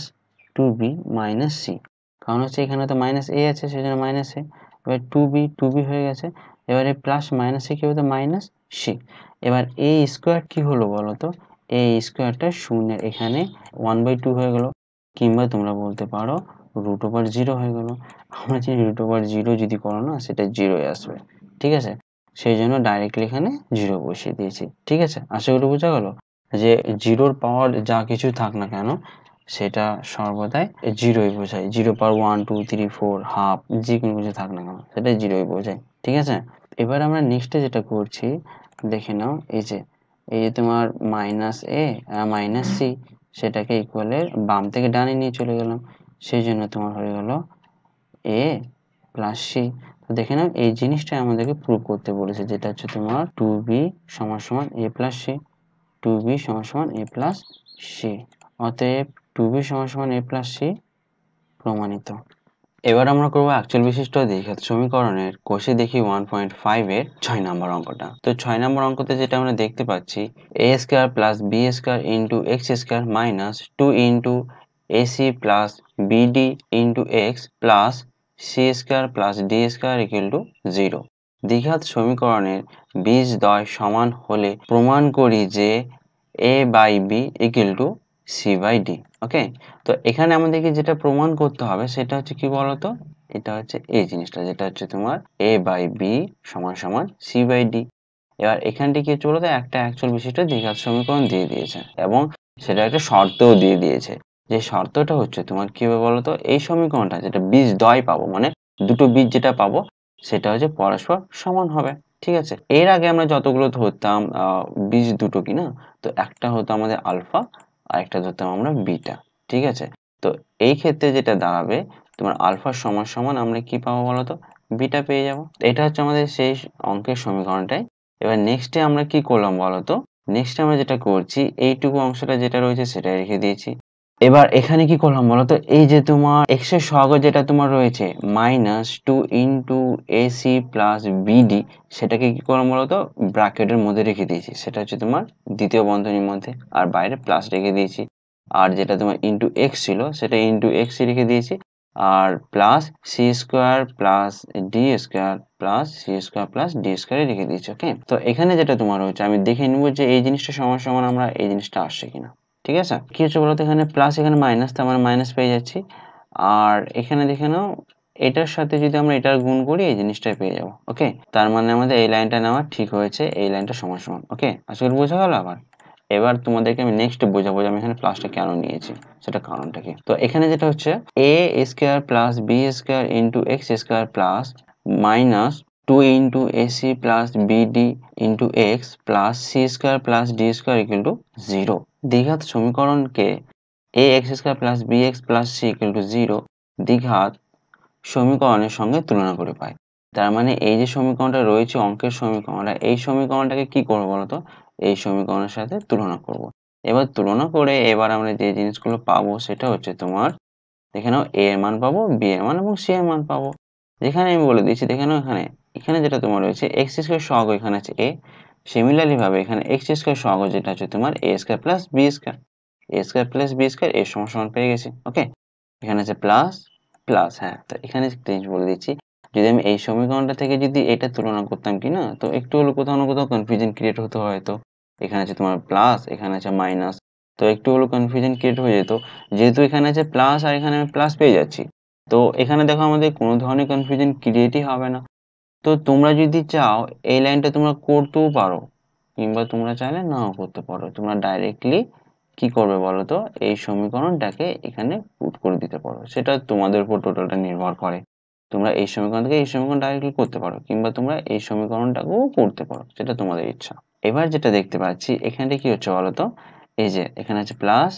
two B minus C কারণ হচ্ছে এখানে তো মাইনাস এ আছে সেই জন্য মাইনাস এ এবার টু বি টু বি হয়ে গেছে এবারে প্লাস মাইনাসে কী হতো মাইনাস সি এবার এ স্কোয়ার কী হলো বলো তো এ স্কোয়ারটা শূন্যের এখানে ওয়ান বাই টু হয়ে গেলো কিংবা তোমরা বলতে পারো রুট ওভার জিরো হয়ে গেলো আমরা যে রুট ওভার জিরো যদি করো না সেটা জিরোই আসবে ঠিক আছে সেই জন্য ডাইরেক্টলি এখানে জিরো বসিয়ে দিয়েছি ঠিক আছে আশা করি বোঝা গেলো যে জিরোর পাওয়ার যা কিছু থাক না কেন সেটা সর্বদাই জিরোই বোঝায় zero per one two three four half যে কোনো কিছু থাক না কেন সেটা জিরোই বোঝায় ঠিক আছে এবার আমরা নেক্সটে যেটা করছি দেখে নাও এই যে এই যে তোমার মাইনাস এ মাইনাস সি সেটাকে ইকুয়ালের বাম থেকে ডানে নিয়ে চলে গেলাম সেই জন্য তোমার হয়ে গেল এ প্লাস সি তো দেখে নাও এই জিনিসটা আমাদেরকে প্রুভ করতে বলেছে যেটা হচ্ছে তোমার টু বি সমান সমান A plus C two B সমান সমান এ প্লাস সি অতএব টু বি সমান সমান এ প্লাস সি প্রমাণিত এবার আমরা করবো অ্যাকচুয়াল বিশিষ্ট দীঘাত সমীকরণের কোষে দেখি ওয়ান পয়েন্ট ফাইভ এর ছয় নম্বর অঙ্কটা তো ছয় নম্বর অঙ্কতে যেটা আমরা দেখতে পাচ্ছি A square plus B square into X square minus two into AC plus BD into x plus C square plus D square equal to zero দীঘাত সমীকরণের বীজ দয় সমান হলে প্রমাণ করি যে A by B equal to C by D okay তো এখানে আমাদেরকে যেটা প্রমাণ করতে হবে সেটা হচ্ছে কি বলতো এটা হচ্ছে এই জিনিসটা যেটা হচ্ছে তোমার এ বাই বি সমান সমান সি বাই ডি এবার এখান থেকে চলে বলতো একটা অ্যাকচুয়াল বিশিষ্ট দ্বিঘাত সমীকরণ দিয়ে দিয়েছে এবং সেটা একটা শর্তও দিয়ে দিয়েছে যে শর্তটা হচ্ছে তোমার কি হবে বলতো এই সমীকরণটা যেটা বীজ দয় পাবো মানে দুটো বীজ যেটা পাবো সেটা হচ্ছে পরস্পর সমান হবে ঠিক আছে এর আগে আমরা যতগুলো ধরতাম বীজ দুটো কিনা তো একটা হতো আমাদের আলফা আরেকটা ধরতাম আমরা বিটা ঠিক আছে তো এই ক্ষেত্রে যেটা দাঁড়াবে তোমার আলফা সমান সমান আমরা কি পাবো বলো তো বিটা পেয়ে যাবো এটা হচ্ছে আমাদের সেই অঙ্কের সমীকরণটাই এবার নেক্সটে আমরা কি করলাম বলো তো নেক্সট আমরা যেটা করছি এইটুকু অংশটা যেটা রয়েছে সেটা রেখে দিয়েছি এবার এখানে কি করলাম বলতো এই যে তোমার এক্স এর সহগ যেটা তোমার রয়েছে minus two into AC plus BD সেটাকে কি করলাম বলতো ব্র্যাকেটের মধ্যে রেখে দিয়েছি সেটা হচ্ছে তোমার দ্বিতীয় বন্ধনীর মধ্যে আর বাইরে প্লাস রেখে দিয়েছি আর যেটা তোমার ইন্টু এক্স ছিল সেটা ইন্টু এক্স রেখে দিয়েছি আর plus C square plus D square plus C square plus D স্কোয়ারে রেখে দিয়েছি ওকে তো এখানে যেটা তোমার রয়েছে আমি দেখে নেবো যে এই জিনিসটা সমান সমান আমরা এই জিনিসটা আসছে কিনা ঠিক আছে কি হচ্ছে বলতো এখানে প্লাস এখানে মাইনাস তো আমরা মাইনাস পেয়ে যাচ্ছি আর এখানে দেখে নাও এটার সাথে যদি আমরা এটার গুণ করি এই জিনিসটা পেয়ে যাবো ওকে তার মানে আমাদের এই লাইনটা নেওয়া ঠিক হয়েছে এই লাইনটা সমান সমান ওকে আসলে বোঝা গেল আবার এবার তোমাদেরকে আমি নেক্সট বোঝাবো যে আমি এখানে প্লাসটা কেন নিয়েছি সেটা কারণটা কি তো এখানে যেটা হচ্ছে A square plus B square into X square plus minus 2 into AC plus BD into X plus C square plus D square equal to 0 দ্বিঘাত সমীকরণকে A X square plus B X plus C equal to zero দ্বিঘাত সমীকরণের সঙ্গে তুলনা করে পাই তার মানে এই যে সমীকরণটা রয়েছে অঙ্কের সমীকরণটা এই সমীকরণটাকে কি করবো বলতো এই সমীকরণের সাথে তুলনা করব। এবার তুলনা করে এবার আমরা যে জিনিসগুলো পাবো সেটা হচ্ছে তোমার দেখে নাও এ এর মান পাবো বি এর মান এবং সি এর মান পাবো যেখানে আমি বলে দিচ্ছি দেখে নাও এখানে এখানে যেটা তোমার রয়েছে এক্স স্কোয়ার সহগ এখানে আছে এ সিমিলারলি ভাবে এখানে এক্স স্কোয়ার সহগ যেটা হচ্ছে তোমার A square plus B square A square plus B square এর সমান সমান পেয়ে গেছি ওকে এখানে আছে প্লাস প্লাস হ্যাঁ তো এখানে চেঞ্জ বলে দিচ্ছি যদি আমি এই সমীকরণটা থেকে যদি এটা তুলনা করতাম কি না তো একটু হলো কোথাও না কোথাও কনফিউশন ক্রিয়েট হতো হয়তো এখানে আছে তোমার প্লাস এখানে আছে মাইনাস তো একটু হলো কনফিউশন ক্রিয়েট হয়ে যেত যেহেতু এখানে আছে প্লাস আর এখানে আমি প্লাস পেয়ে যাচ্ছি তো এখানে দেখো আমাদের কোনো ধরনের কনফিউশন ক্রিয়েটই হবে না তো তোমরা যদি চাও এই লাইনটা তোমরা করতেও পারো কিংবা তোমরা চাইলে নাও করতে পারো তোমরা ডাইরেক্টলি কি করবে বলো তো এই সমীকরণটাকে এখানে পুট করে দিতে পারো সেটা তোমাদের উপর টোটালটা নির্ভর করে তোমরা এই সমীকরণ থেকে এই সমীকরণ ডাইরেক্টলি করতে পারো কিংবা তোমরা এই সমীকরণটাকেও করতে পারো সেটা তোমাদের ইচ্ছা এবার যেটা দেখতে পাচ্ছি এখানে কি হচ্ছে বলো তো এই যে এখানে আছে প্লাস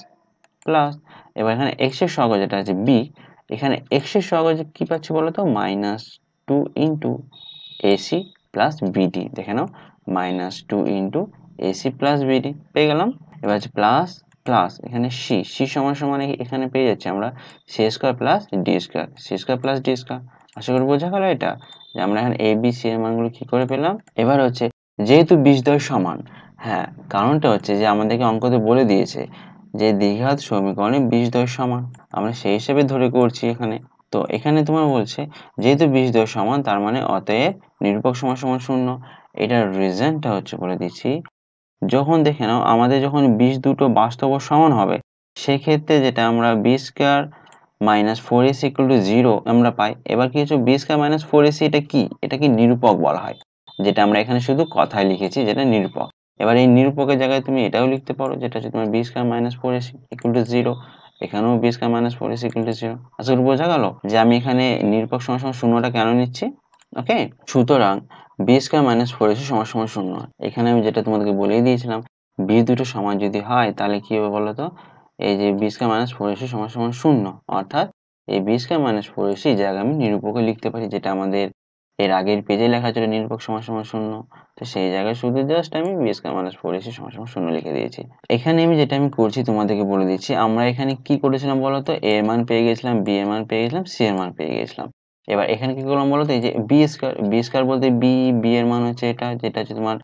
প্লাস এবার এখানে এক্স এর সহগ যেটা আছে বি এখানে এক্স এর সহগ কি পাচ্ছি বলো তো minus two into AC plus BD দেখে নাও minus two into AC plus BD পেয়ে গেলাম এবার হচ্ছে প্লাস প্লাস এখানে সি সি সমান সমান এখানে পেয়ে যাচ্ছি আমরা C square plus D square C square plus D square আশা করি বোঝা গেল এটা যে আমরা এখানে এ বি সি এর মানগুলো কী করে পেলাম এবার হচ্ছে যেহেতু বিষদয় সমান হ্যাঁ কারণটা হচ্ছে যে আমাদেরকে অঙ্কতে বলে দিয়েছে যে দ্বিঘাত সমীকরণে বিষদয় সমান আমরা সেই হিসেবে ধরে করছি এখানে তো এখানে তোমার বলছে যেহেতু বিষদ্বয় সমান তার মানে অতএব নিরূপক সমান সমান শূন্য এটার রিজনটা হচ্ছে বলে দিচ্ছি যখন দেখে নাও আমাদের যখন বিষ দুটো বাস্তব সমান হবে সেক্ষেত্রে যেটা আমরা B square minus four AC equal to zero আমরা পাই এবার কি হচ্ছে B square minus four AC এটা কি এটা কি নিরূপক বলা হয় যেটা আমরা এখানে শুধু কথায় লিখেছি যেটা নিরূপক এবার এই নিরূপকের জায়গায় তুমি এটাও লিখতে পারো যেটা হচ্ছে তোমার B square minus four AC equal to zero এখানেও বি স্কোয়ার মাইনাস ফোর ইস ইকুয়াল টু জিরো আশা করি বোঝা গেল যে আমি এখানে নিরপেক্ষ সমান সমান শূন্যটা কেন নিচ্ছি ওকে সুতরাং বি স্কোয়ার মাইনাস ফোর ইস সমান সমান শূন্য এখানে আমি যেটা তোমাদেরকে বলেই দিয়েছিলাম বি দুটো সমান যদি হয় তাহলে কি হবে বলো তো এই যে বি স্কোয়ার মাইনাস ফোর ইস সমান সমান শূন্য অর্থাৎ এই বি স্কোয়ার মাইনাস ফোর ইস জায়গায় আমি নিরূপকে লিখতে পারি যেটা আমাদের এর আগের পেজে লেখা ছিল নিরপেক্ষ সমান সমান শূন্য তো সেই জায়গায় শুধু জাস্ট আমি বিএসকার মাইনাস ফোর এসে সমান সমান শূন্য লিখে দিয়েছি এখানে আমি যেটা আমি করছি তোমাদেরকে বলে দিচ্ছি আমরা এখানে কি করেছিলাম বলতো এ এর মান পেয়ে গেছিলাম বি এর মান পেয়ে গেছিলাম সি এর মান পেয়ে গেছিলাম এবার এখানে কি করলাম বলতো এই যে বি স্কোয়ার বি স্কোয়ার বলতে বি বি এর মান হচ্ছে এটা যেটা হচ্ছে তোমার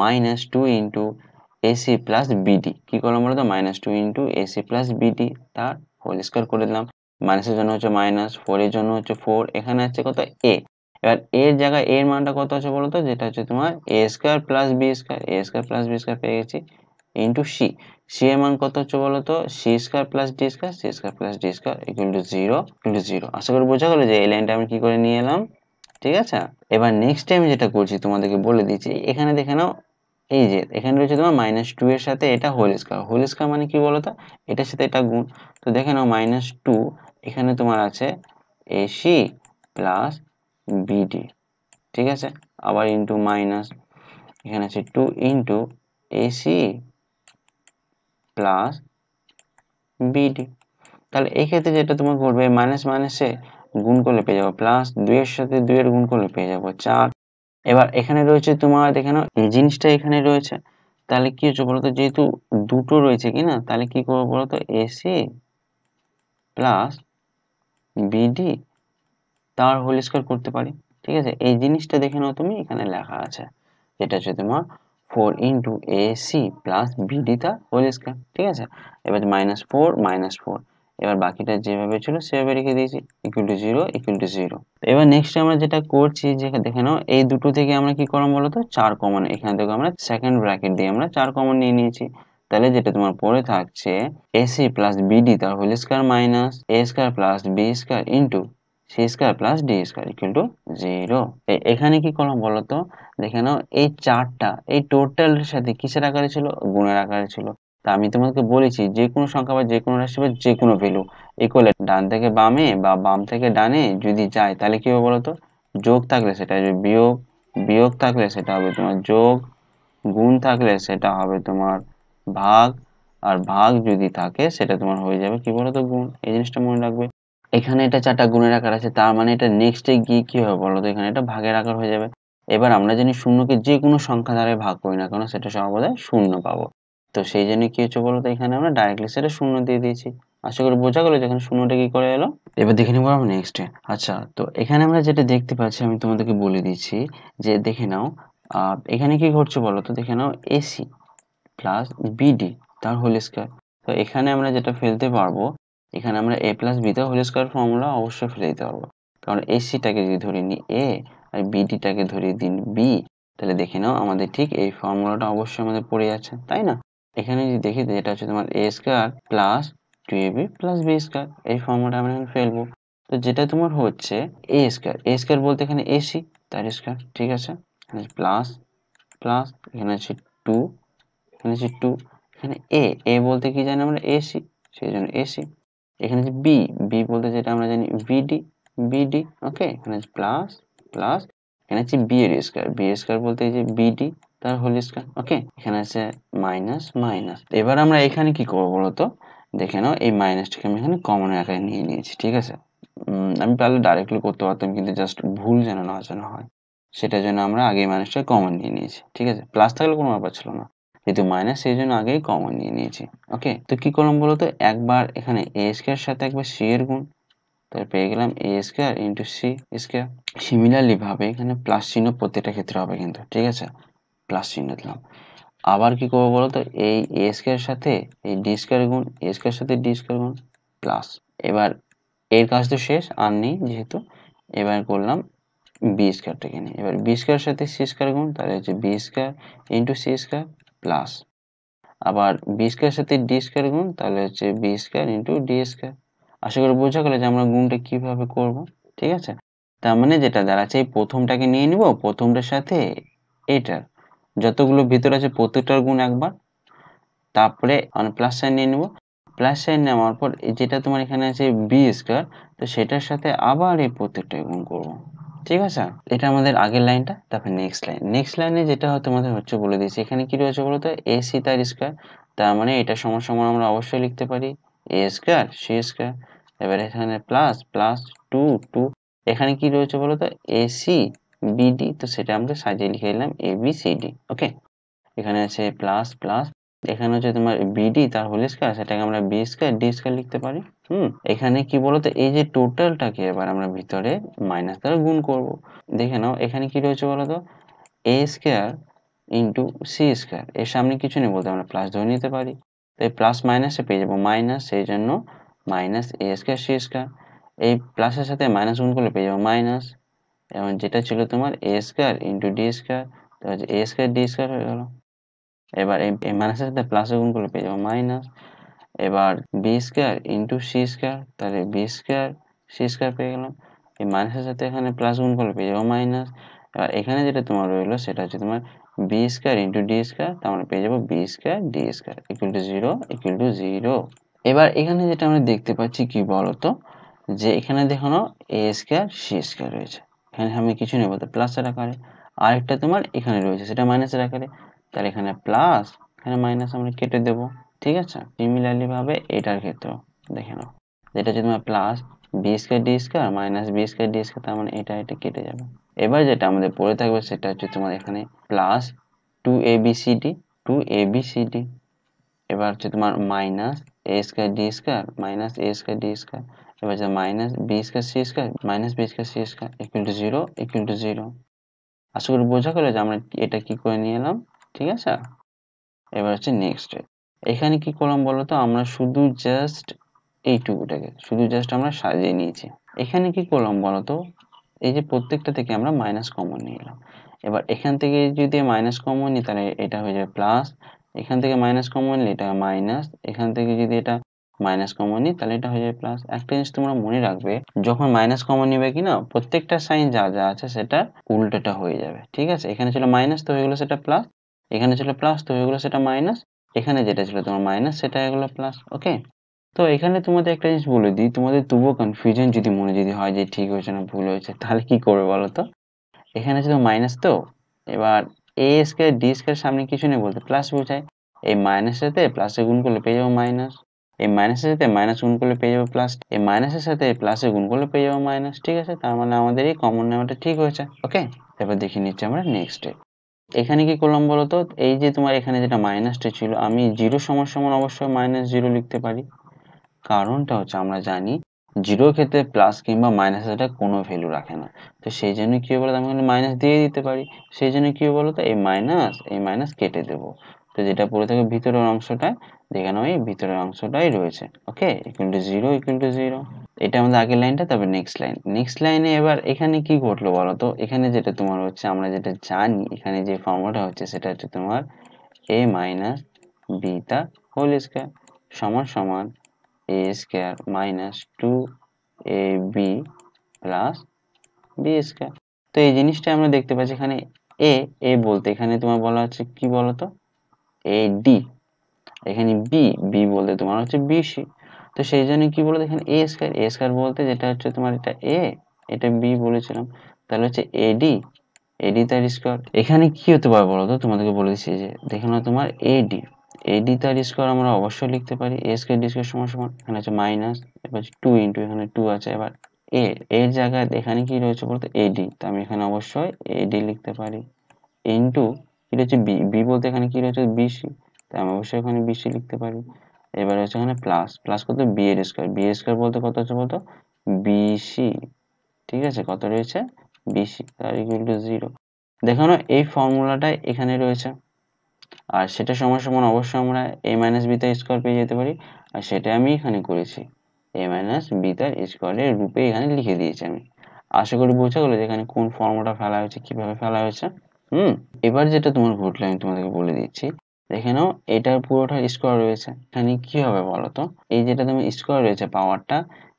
minus two into AC plus BD কি করলাম বলতো minus two into AC plus BD তার হোল স্কোয়ার করে দিলাম মাইনাসের জন্য হচ্ছে মাইনাস ফোর এর জন্য হচ্ছে ফোর এখানে আছে কত এ এবার এর জায়গায় এর মানটা কত আছে বলো তো যেটা হচ্ছে তোমার A square plus B square A square plus B square পেয়ে গেছি ইন্টু সি সি এর মান কত হচ্ছে বলো তো C square plus D square C square plus D square equal to zero equal zero আশা করি বোঝা গেলো যে এই লাইনটা আমি কি করে নিয়ে এলাম ঠিক আছে এবার নেক্সট টাইম যেটা করছি তোমাদেরকে বলে দিচ্ছি এখানে দেখে নাও এই যে এখানে রয়েছে তোমার মাইনাস টু এর সাথে এটা হোল স্কোয়ার হোল স্কোয়ার মানে কি বলো তো এটার সাথে এটা গুণ তো দেখে নাও মাইনাস টু এখানে তোমার আছে এ সি প্লাস বিডি ঠিক আছে আবার ইন্টু মাইনাস এখানে আছে two into AC plus BD তাহলে এক্ষেত্রে যেটা তোমার করবে মাইনাস মাইনাসে গুণ করলে পেয়ে যাবো প্লাস দুইয়ের সাথে দুইয়ের গুণ করলে পেয়ে যাবো চার এবার এখানে রয়েছে তোমার এখানে এই জিনিসটা এখানে রয়েছে তাহলে কি হচ্ছে বলতো যেহেতু দুটো রয়েছে কি না তাহলে কি করবো বলতো এসি প্লাস বিডি তার হোল স্কোয়ার করতে পারি ঠিক আছে এই জিনিসটা দেখে নাও তুমি এখানে লেখা আছে যেটা হচ্ছে তোমার four into A C plus BD তার হোল স্কোয়ার ঠিক আছে এবার মাইনাস ফোর মাইনাস ফোর এবার বাকিটা যেভাবে ছিল সেভাবে রেখে দিয়েছি equal to zero equal to zero এবার নেক্সট আমরা যেটা করছি যে দেখে নাও এই দুটো থেকে আমরা কি করলাম বলতো চার কমন এখান থেকে আমরা সেকেন্ড ব্র্যাকেট দিয়ে আমরা চার কমন নিয়ে নিয়েছি তাহলে যেটা তোমার পরে থাকছে এসি প্লাস বিডি তার whole square minus A square plus B square into C square plus D square equal to zero এখানে কি করলাম বলতো দেখে নাও এই চারটা এই টোটালের সাথে কিসের আকারে ছিল গুণের আকারে ছিল তা আমি তোমাকে বলেছি যে কোনো সংখ্যা বা যে কোনো রাশি বা যে কোনো ভ্যালু ইকুয়ালে ডান থেকে বামে বা বাম থেকে ডানে যদি যায় তাহলে কি হবে বলতো যোগ থাকলে সেটা বিয়োগ বিয়োগ থাকলে সেটা হবে তোমার যোগ গুণ থাকলে সেটা হবে তোমার ভাগ আর ভাগ যদি থাকে সেটা তোমার হয়ে যাবে কি বলতো গুণ এই জিনিসটা মনে রাখবে এখানে এটা চারটা গুণের আকার আছে তার মানে এটা নেক্সটে গিয়ে কি হবে বলো তো এখানে এটা ভাগের আকার হয়ে যাবে এবার আমরা জানি শূন্যকে যে কোনো সংখ্যা দ্বারা ভাগ করি না কেন সেটা সর্বদা শূন্য পাবো তো সেই জন্য কি হচ্ছে বলতো এখানে আমরা ডাইরেক্টলি সেটা শূন্য দিয়ে দিয়েছি আশা করি বোঝা গেলো যেখানে শূন্যটা কি করে এলো এবার দেখে নেবো আমরা নেক্সটে আচ্ছা তো এখানে আমরা যেটা দেখতে পাচ্ছি আমি তোমাদেরকে বলে দিচ্ছি যে দেখে নাও এখানে কি ঘটছে বলো তো দেখে নাও এসি প্লাস বিডি তার হোল স্কোয়ার তো এখানে আমরা যেটা ফেলতে পারবো এখানে আমরা এ প্লাস বিতে হোল স্কোয়ার ফর্মুলা অবশ্যই ফেলে দিতে পারবো কারণ এসিটাকে যদি ধরে নিই এ আর বিডিটাকে ধরিয়ে দিন বি তাহলে দেখে নাও আমাদের ঠিক এই ফর্মুলাটা অবশ্যই আমাদের পড়ে যাচ্ছে তাই না এখানে যদি দেখি যেটা হচ্ছে তোমার A square plus two A B plus B square এই ফর্মুলাটা আমরা এখানে ফেলবো তো যেটা তোমার হচ্ছে এ স্কোয়ার এ স্কোয়ার বলতে এখানে এসি তার স্কোয়ার ঠিক আছে এখানে প্লাস প্লাস এখানে আছে টু এখানে আছে টু এখানে এ এ বলতে কি জানি আমরা এসি সেই জন্য এসি এখানে যে বি বি বলতে যেটা আমরা জানি বিডি বিডি ওকে এখানে প্লাস প্লাস এখানে হচ্ছে বি এর স্কোয়ার বি এর স্কোয়ার বলতে এই যে বিডি তার হোল স্কোয়ার ওকে এখানে আছে মাইনাস মাইনাস এবার আমরা এখানে কি করবো বলতো দেখে নাও এই মাইনাসটাকে আমি এখানে কমন আকারে নিয়ে নিয়েছি ঠিক আছে আমি পারলে ডাইরেক্টলি করতে পারতাম কিন্তু জাস্ট ভুল যেন না যেন হয় সেটার জন্য আমরা আগে মাইনাসটা কমন নিয়ে নিয়েছি ঠিক আছে প্লাস থাকলে কোনো ব্যাপার ছিল না কিন্তু মাইনাস সেই জন্য আগেই কমন নিয়ে নিয়েছি ওকে তো কি করলাম বলো তো একবার এখানে এ স্কোয়ার সাথে একবার সি এর গুণ তাহলে পেয়ে গেলাম A square into C square similarly ভাবে এখানে প্লাস চিহ্ন প্রত্যেকটা ক্ষেত্রে হবে কিন্তু ঠিক আছে প্লাস চিহ্ন দিলাম আবার কি করবো বলো তো এই এ স্কোয়ার সাথে এই ডি স্কোয়ার গুণ এ স্কোয়ার সাথে ডি স্কোয়ার গুণ প্লাস এবার এর কাজ তো শেষ আর নেই যেহেতু এবার করলাম বি স্কোয়ারটাকে নিয়ে এবার বি স্কোয়ার সাথে সি স্কোয়ার গুণ তাহলে হচ্ছে B square into C square plus আবার বি স্কোয়ারের সাথে ডি স্কোয়ার গুণ তাহলে হচ্ছে B square into D square আশা করি বোঝা গেলো যে আমরা গুণটা কিভাবে করব ঠিক আছে তার মানে যেটা দাঁড়াচ্ছে এই প্রথমটাকে নিয়ে নিব প্রথমটার সাথে এটার যতগুলো ভিতর আছে প্রত্যেকটার গুণ একবার তারপরে প্লাস সাইন নিয়ে নেবো প্লাস সাইন নেওয়ার পর যেটা তোমার এখানে আছে বি স্কোয়ার তো সেটার সাথে আবার এই প্রত্যেকটা গুণ করবো ঠিক আছে এটা আমাদের আগের লাইনটা তারপর নেক্সট লাইন নেক্সট লাইনে যেটা তোমাদের হচ্ছে বলে দিয়েছি এখানে কি রয়েছে বলতো এ সি তার স্কোয়ার তার মানে এটা সমান সমান আমরা অবশ্যই লিখতে পারি এ স্কোয়ার সি স্কোয়ার এবার এখানে প্লাস প্লাস টু টু এখানে কি রয়েছে বলতো এ সি বিডি তো সেটা আমরা সাজিয়ে লিখে নিলাম A B C D okay এখানে আছে প্লাস প্লাস এখানে হচ্ছে তোমার বিডি তার হোল স্কয়ার সেটাকে আমরা বি স্কয়ার ডি স্কয়ার লিখতে পারি হুম এখানে কি বলতো এই যে টোটালটাকে এবার আমরা ভিতরে মাইনাস দ্বারা গুণ করব দেখে নাও এখানে কি রয়েছে বলতো A square into C square এর সামনে কিছু নেই বলতে আমরা প্লাস ধরে নিতে পারি তো এই প্লাস মাইনাসে পেয়ে যাবো মাইনাস সেই জন্য minus A square C square এই প্লাসের সাথে মাইনাস গুণ করলে পেয়ে যাবো মাইনাস এবং যেটা ছিল তোমার A square into D square তো এ স্কয়ার ডি স্কয়ার হয়ে গেলো এবার এই মাইনাসের সাথে প্লাসে গুণ করলে পেয়ে যাবো মাইনাস এবার B square into C square তাহলে বি স্কোয়ার সি স্কোয়ার পেয়ে গেলাম এই মাইনাসের সাথে এখানে প্লাস গুণ করলে পেয়ে যাবো মাইনাস এবার এখানে যেটা তোমার রইলো সেটা হচ্ছে তোমার B square into D square তার মানে পেয়ে যাবো B square D square equal to zero equal to zero এবার এখানে যেটা আমরা দেখতে পাচ্ছি কি বলতো যে এখানে দেখানো এ স্কোয়ার সি স্কোয়ার রয়েছে এখানে আমি কিছু নেবো তো প্লাসের আকারে আরেকটা তোমার এখানে রয়েছে সেটা মাইনাসের আকারে তাহলে এখানে প্লাস এখানে মাইনাস আমরা কেটে দেব ঠিক আছে সিমিলারলি ভাবে এটার ক্ষেত্রে দেখে নাও এটা যদি তোমার plus B square D square minus B square D square তার মানে এটা এটা কেটে যাবে এবার যেটা আমাদের পড়ে থাকবে সেটা হচ্ছে তোমার এখানে plus two A B C D two A B C D এবার হচ্ছে তোমার minus A square D square minus A square D square এবার যে minus B square C square minus B square C square equal to zero equal to zero আশা করি বোঝা গেলো যে আমরা এটা কি করে নিয়ে এলাম ঠিক আছে এবার হচ্ছে নেক্সট এখানে কি করলাম বলতো আমরা শুধু জাস্ট এইটুকুটাকে শুধু জাস্ট আমরা সাজিয়ে নিয়েছি এখানে কি করলাম বলতো এই যে প্রত্যেকটা থেকে আমরা মাইনাস কমন নিয়ে এলাম এবার এখান থেকে যদি মাইনাস কমন নিই তাহলে এটা হয়ে যাবে প্লাস এখান থেকে মাইনাস কমন নিলে এটা মাইনাস এখান থেকে যদি এটা মাইনাস কমন নিই তাহলে এটা হয়ে যাবে প্লাস একটা জিনিস তোমরা মনে রাখবে যখন মাইনাস কমন নিবে কি না প্রত্যেকটা সাইন যা যা আছে সেটা উল্টোটা হয়ে যাবে ঠিক আছে এখানে ছিল মাইনাস তো হয়ে গেলো সেটা প্লাস এখানে ছিল প্লাস তো এগুলো সেটা মাইনাস এখানে যেটা ছিল তোমার মাইনাস সেটা এগুলো প্লাস ওকে তো এখানে তোমাদের একটা জিনিস বলে দিই তোমাদের তবুও কনফিউশন যদি মনে যদি হয় যে ঠিক হয়েছে না ভুল হয়েছে তাহলে কি করবে বলো তো এখানে ছিল মাইনাস তো এবার এ স্কোয়ার ডি স্কোয়ার সামনে কিছু নেই বলতে প্লাস বোঝায় এই মাইনাসের সাথে প্লাসে গুণ করলে পেয়ে যাবো মাইনাস এই মাইনাসের সাথে মাইনাস গুণ করলে পেয়ে যাবো প্লাস এই মাইনাসের সাথে প্লাসে গুণ করলে পেয়ে যাবো মাইনাস ঠিক আছে তার মানে আমাদের এই কমন নেওয়াটা ঠিক হয়েছে ওকে এবার দেখে নিচ্ছি আমরা নেক্সট এখানে কি করলাম বলতো এই যে তোমার এখানে যেটা মাইনাসটা ছিল আমি জিরো সমান সমান অবশ্যই মাইনাস জিরো লিখতে পারি কারণটা হচ্ছে আমরা জানি জিরো ক্ষেত্রে প্লাস কিংবা মাইনাস এটা কোনো ভ্যালু রাখে না তো সেই জন্য কী বলতো আমি মাইনাস দিয়ে দিতে পারি সেই জন্য কী বলতো এই মাইনাস এই মাইনাস কেটে দেবো তো যেটা পড়ে থাকে ভিতরের অংশটা যেখানে ওই ভিতরের অংশটাই রয়েছে okay equal to zero equal to zero এটা আমাদের আগের লাইনটা তারপর নেক্সট লাইন নেক্সট লাইনে এবার এখানে কি ঘটলো বলো তো এখানে যেটা তোমার হচ্ছে আমরা যেটা জানি এখানে যে ফর্মুলাটা হচ্ছে সেটা হচ্ছে তোমার এ মাইনাস বি তা হোল স্কোয়ার সমান সমান A square minus two A B plus B square তো এই জিনিসটা আমরা দেখতে পাচ্ছি এখানে এ এ বলতে এখানে তোমার বলা হচ্ছে কি বলো তো এ ডি এখানে বি বি বলতে তোমার হচ্ছে বিসি তো সেই জন্য কি বলে দেখেন এ স্কোয়ার এ স্কোয়ার বলতে যেটা হচ্ছে তোমার এটা এ এটা বি বলেছিলাম তাহলে হচ্ছে এডি এডি তার স্কোয়ার এখানে কি হতে পারে বলো তো তোমাদেরকে বলে দিচ্ছি যে দেখে না তোমার এডি এডি তার স্কোয়ার আমরা অবশ্যই লিখতে পারি এ স্কোয়ার ডি স্কোয়ার সমান সমান এখানে হচ্ছে মাইনাস এবার টু ইন্টু এখানে টু আছে এবার এ এর জায়গায় এখানে কি রয়েছে বলতে এডি তো আমি এখানে অবশ্যই এডি লিখতে পারি ইন্টু কি রয়েছে বি বি বলতে এখানে কি রয়েছে বিসি তাই আমি অবশ্যই এখানে বিসি লিখতে পারি এবার হচ্ছে এখানে প্লাস প্লাস কত বি এর স্কোয়ার বি এর স্কোয়ার বলতে কত হচ্ছে বলতো বিসি ঠিক আছে কত রয়েছে বিসি তার ইকুয়াল টু জিরো দেখানো এই ফর্মুলাটা এখানে রয়েছে আর সেটা সমান সমান অবশ্যই আমরা এ মাইনাস তার স্কোয়ার পেয়ে যেতে পারি আর সেটা আমি এখানে করেছি এ মাইনাস তার স্কোয়ারের রূপে এখানে লিখে দিয়েছি আমি আশা করি বোঝা গেলো যে এখানে কোন ফর্মুলাটা ফেলা হয়েছে কিভাবে ফেলা হয়েছে হুম এবার যেটা তোমার ভুল আমি তোমাদেরকে বলে দিচ্ছি দেখে নাও এটার পুরোটা স্কোয়ার রয়েছে এখানে কি হবে বলো তো এই যেটা তোমার স্কোয়ার রয়েছে পাওয়ারটা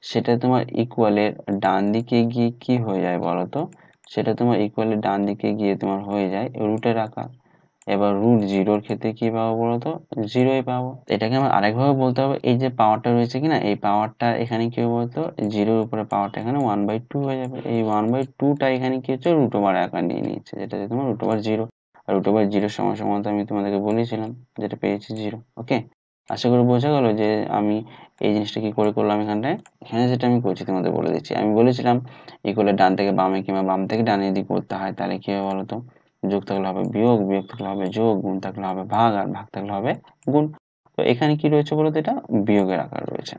সেটা তোমার ইকুয়ালের ডান দিকে গিয়ে কি হয়ে যায় বলো তো সেটা তোমার ইকুয়ালের ডান দিকে গিয়ে তোমার হয়ে যায় রুটের আকার এবার রুট জিরোর ক্ষেত্রে কি পাবো বলতো জিরোই পাবো এটাকে আমরা আরেকভাবে বলতে হবে এই যে পাওয়ারটা রয়েছে কিনা এই পাওয়ারটা এখানে কি বলতো জিরোর উপরে পাওয়ারটা এখানে ওয়ান বাই টু হয়ে যাবে এই ওয়ান বাই টুটা এখানে কি হচ্ছে রুট ওভার আকার নিয়ে নিচ্ছে যেটা তোমার রুট ওভার জিরো আর রুট ওভার জিরো সময় সমান আমি তোমাদেরকে বলেছিলাম যেটা পেয়েছি জিরো ওকে আশা করি বোঝা গেলো যে আমি এই জিনিসটা কি করে করলাম এখানটায় এখানে যেটা আমি করছি তোমাদের বলে দিচ্ছি আমি বলেছিলাম এগুলো ডান থেকে বামে কিংবা বাম থেকে ডানে যদি করতে হয় তাহলে কী হবে বলো তো যোগ থাকলে হবে বিয়োগ বিয়োগ থাকলে হবে যোগ গুণ থাকলে হবে ভাগ আর ভাগ থাকলে হবে গুণ তো এখানে কি রয়েছে বলতো এটা বিয়োগের আকার রয়েছে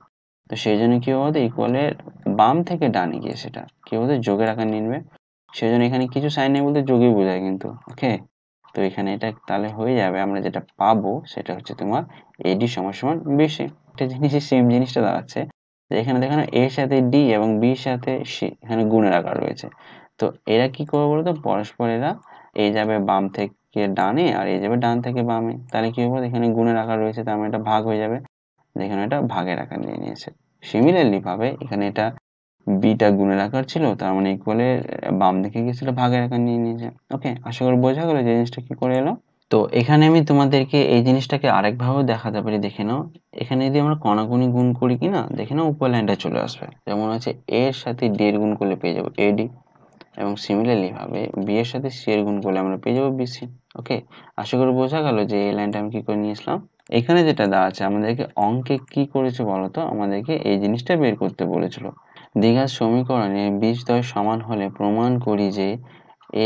তো সেই জন্য কি হবে ইকুয়ালের বাম থেকে ডানে গিয়ে সেটা কি হবে যোগের আকার নিনবে সেই জন্য এখানে কিছু সাইন নেই বলতে যোগই বোঝায় কিন্তু ওকে তো এখানে এটা তাহলে হয়ে যাবে আমরা যেটা পাবো সেটা হচ্ছে তোমার এডি সমান সমান বেশি একটা জিনিস সেম জিনিসটা দাঁড়াচ্ছে যে এখানে দেখানো এর সাথে ডি এবং বির সাথে সি এখানে গুণের আকার রয়েছে তো এরা কি করবে বলতো পরস্পর এরা এই যাবে বাম থেকে ডানে আর এই যাবে ডান থেকে বামে তাহলে কি হবে এখানে গুণের আকার রয়েছে তার মানে এটা ভাগ হয়ে যাবে এখানে এটা ভাগের আকার নিয়ে নিয়েছে সিমিলারলি ভাবে এখানে এটা বিটা গুণের আকার ছিল তার মানে ইকুয়ালে বাম দিকে গেছিল ভাগের আকার নিয়ে নিয়েছে ওকে আশা করি বোঝা গেল যে জিনিসটা কি করে এলো তো এখানে আমি তোমাদেরকে এই জিনিসটাকে আরেকভাবে দেখাতে পারি দেখে নাও এখানে যদি আমরা কণাকুনি গুণ করি কিনা দেখে নাও উপর লাইনটা চলে আসবে যেমন আছে এর সাথে ডি এর গুণ করলে পেয়ে যাবো এডি এবং বি বিয়ের সাথে সি এর গুণ করলে আমরা পেয়ে যাবো বিসি ওকে আশা করি বোঝা গেল যে এই লাইনটা আমি কি করে নিয়েছিলাম এখানে যেটা দেওয়া আছে আমাদেরকে অঙ্কে কি করেছে বলতো আমাদেরকে এই জিনিসটা বের করতে বলেছিল দীঘার সমীকরণে বিষ দশ সমান হলে প্রমাণ করি যে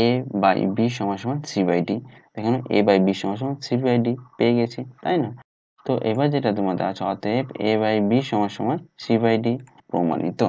এ বাই বি সমান সমান সি বাই ডি এখানে এ বাই বি সমান সমান সি বাই ডি পেয়ে গেছি তাই না তো এবার যেটা তোমাদের আছে অতএব এ বাই বি সমান সমান সি বাই ডি প্রমাণিত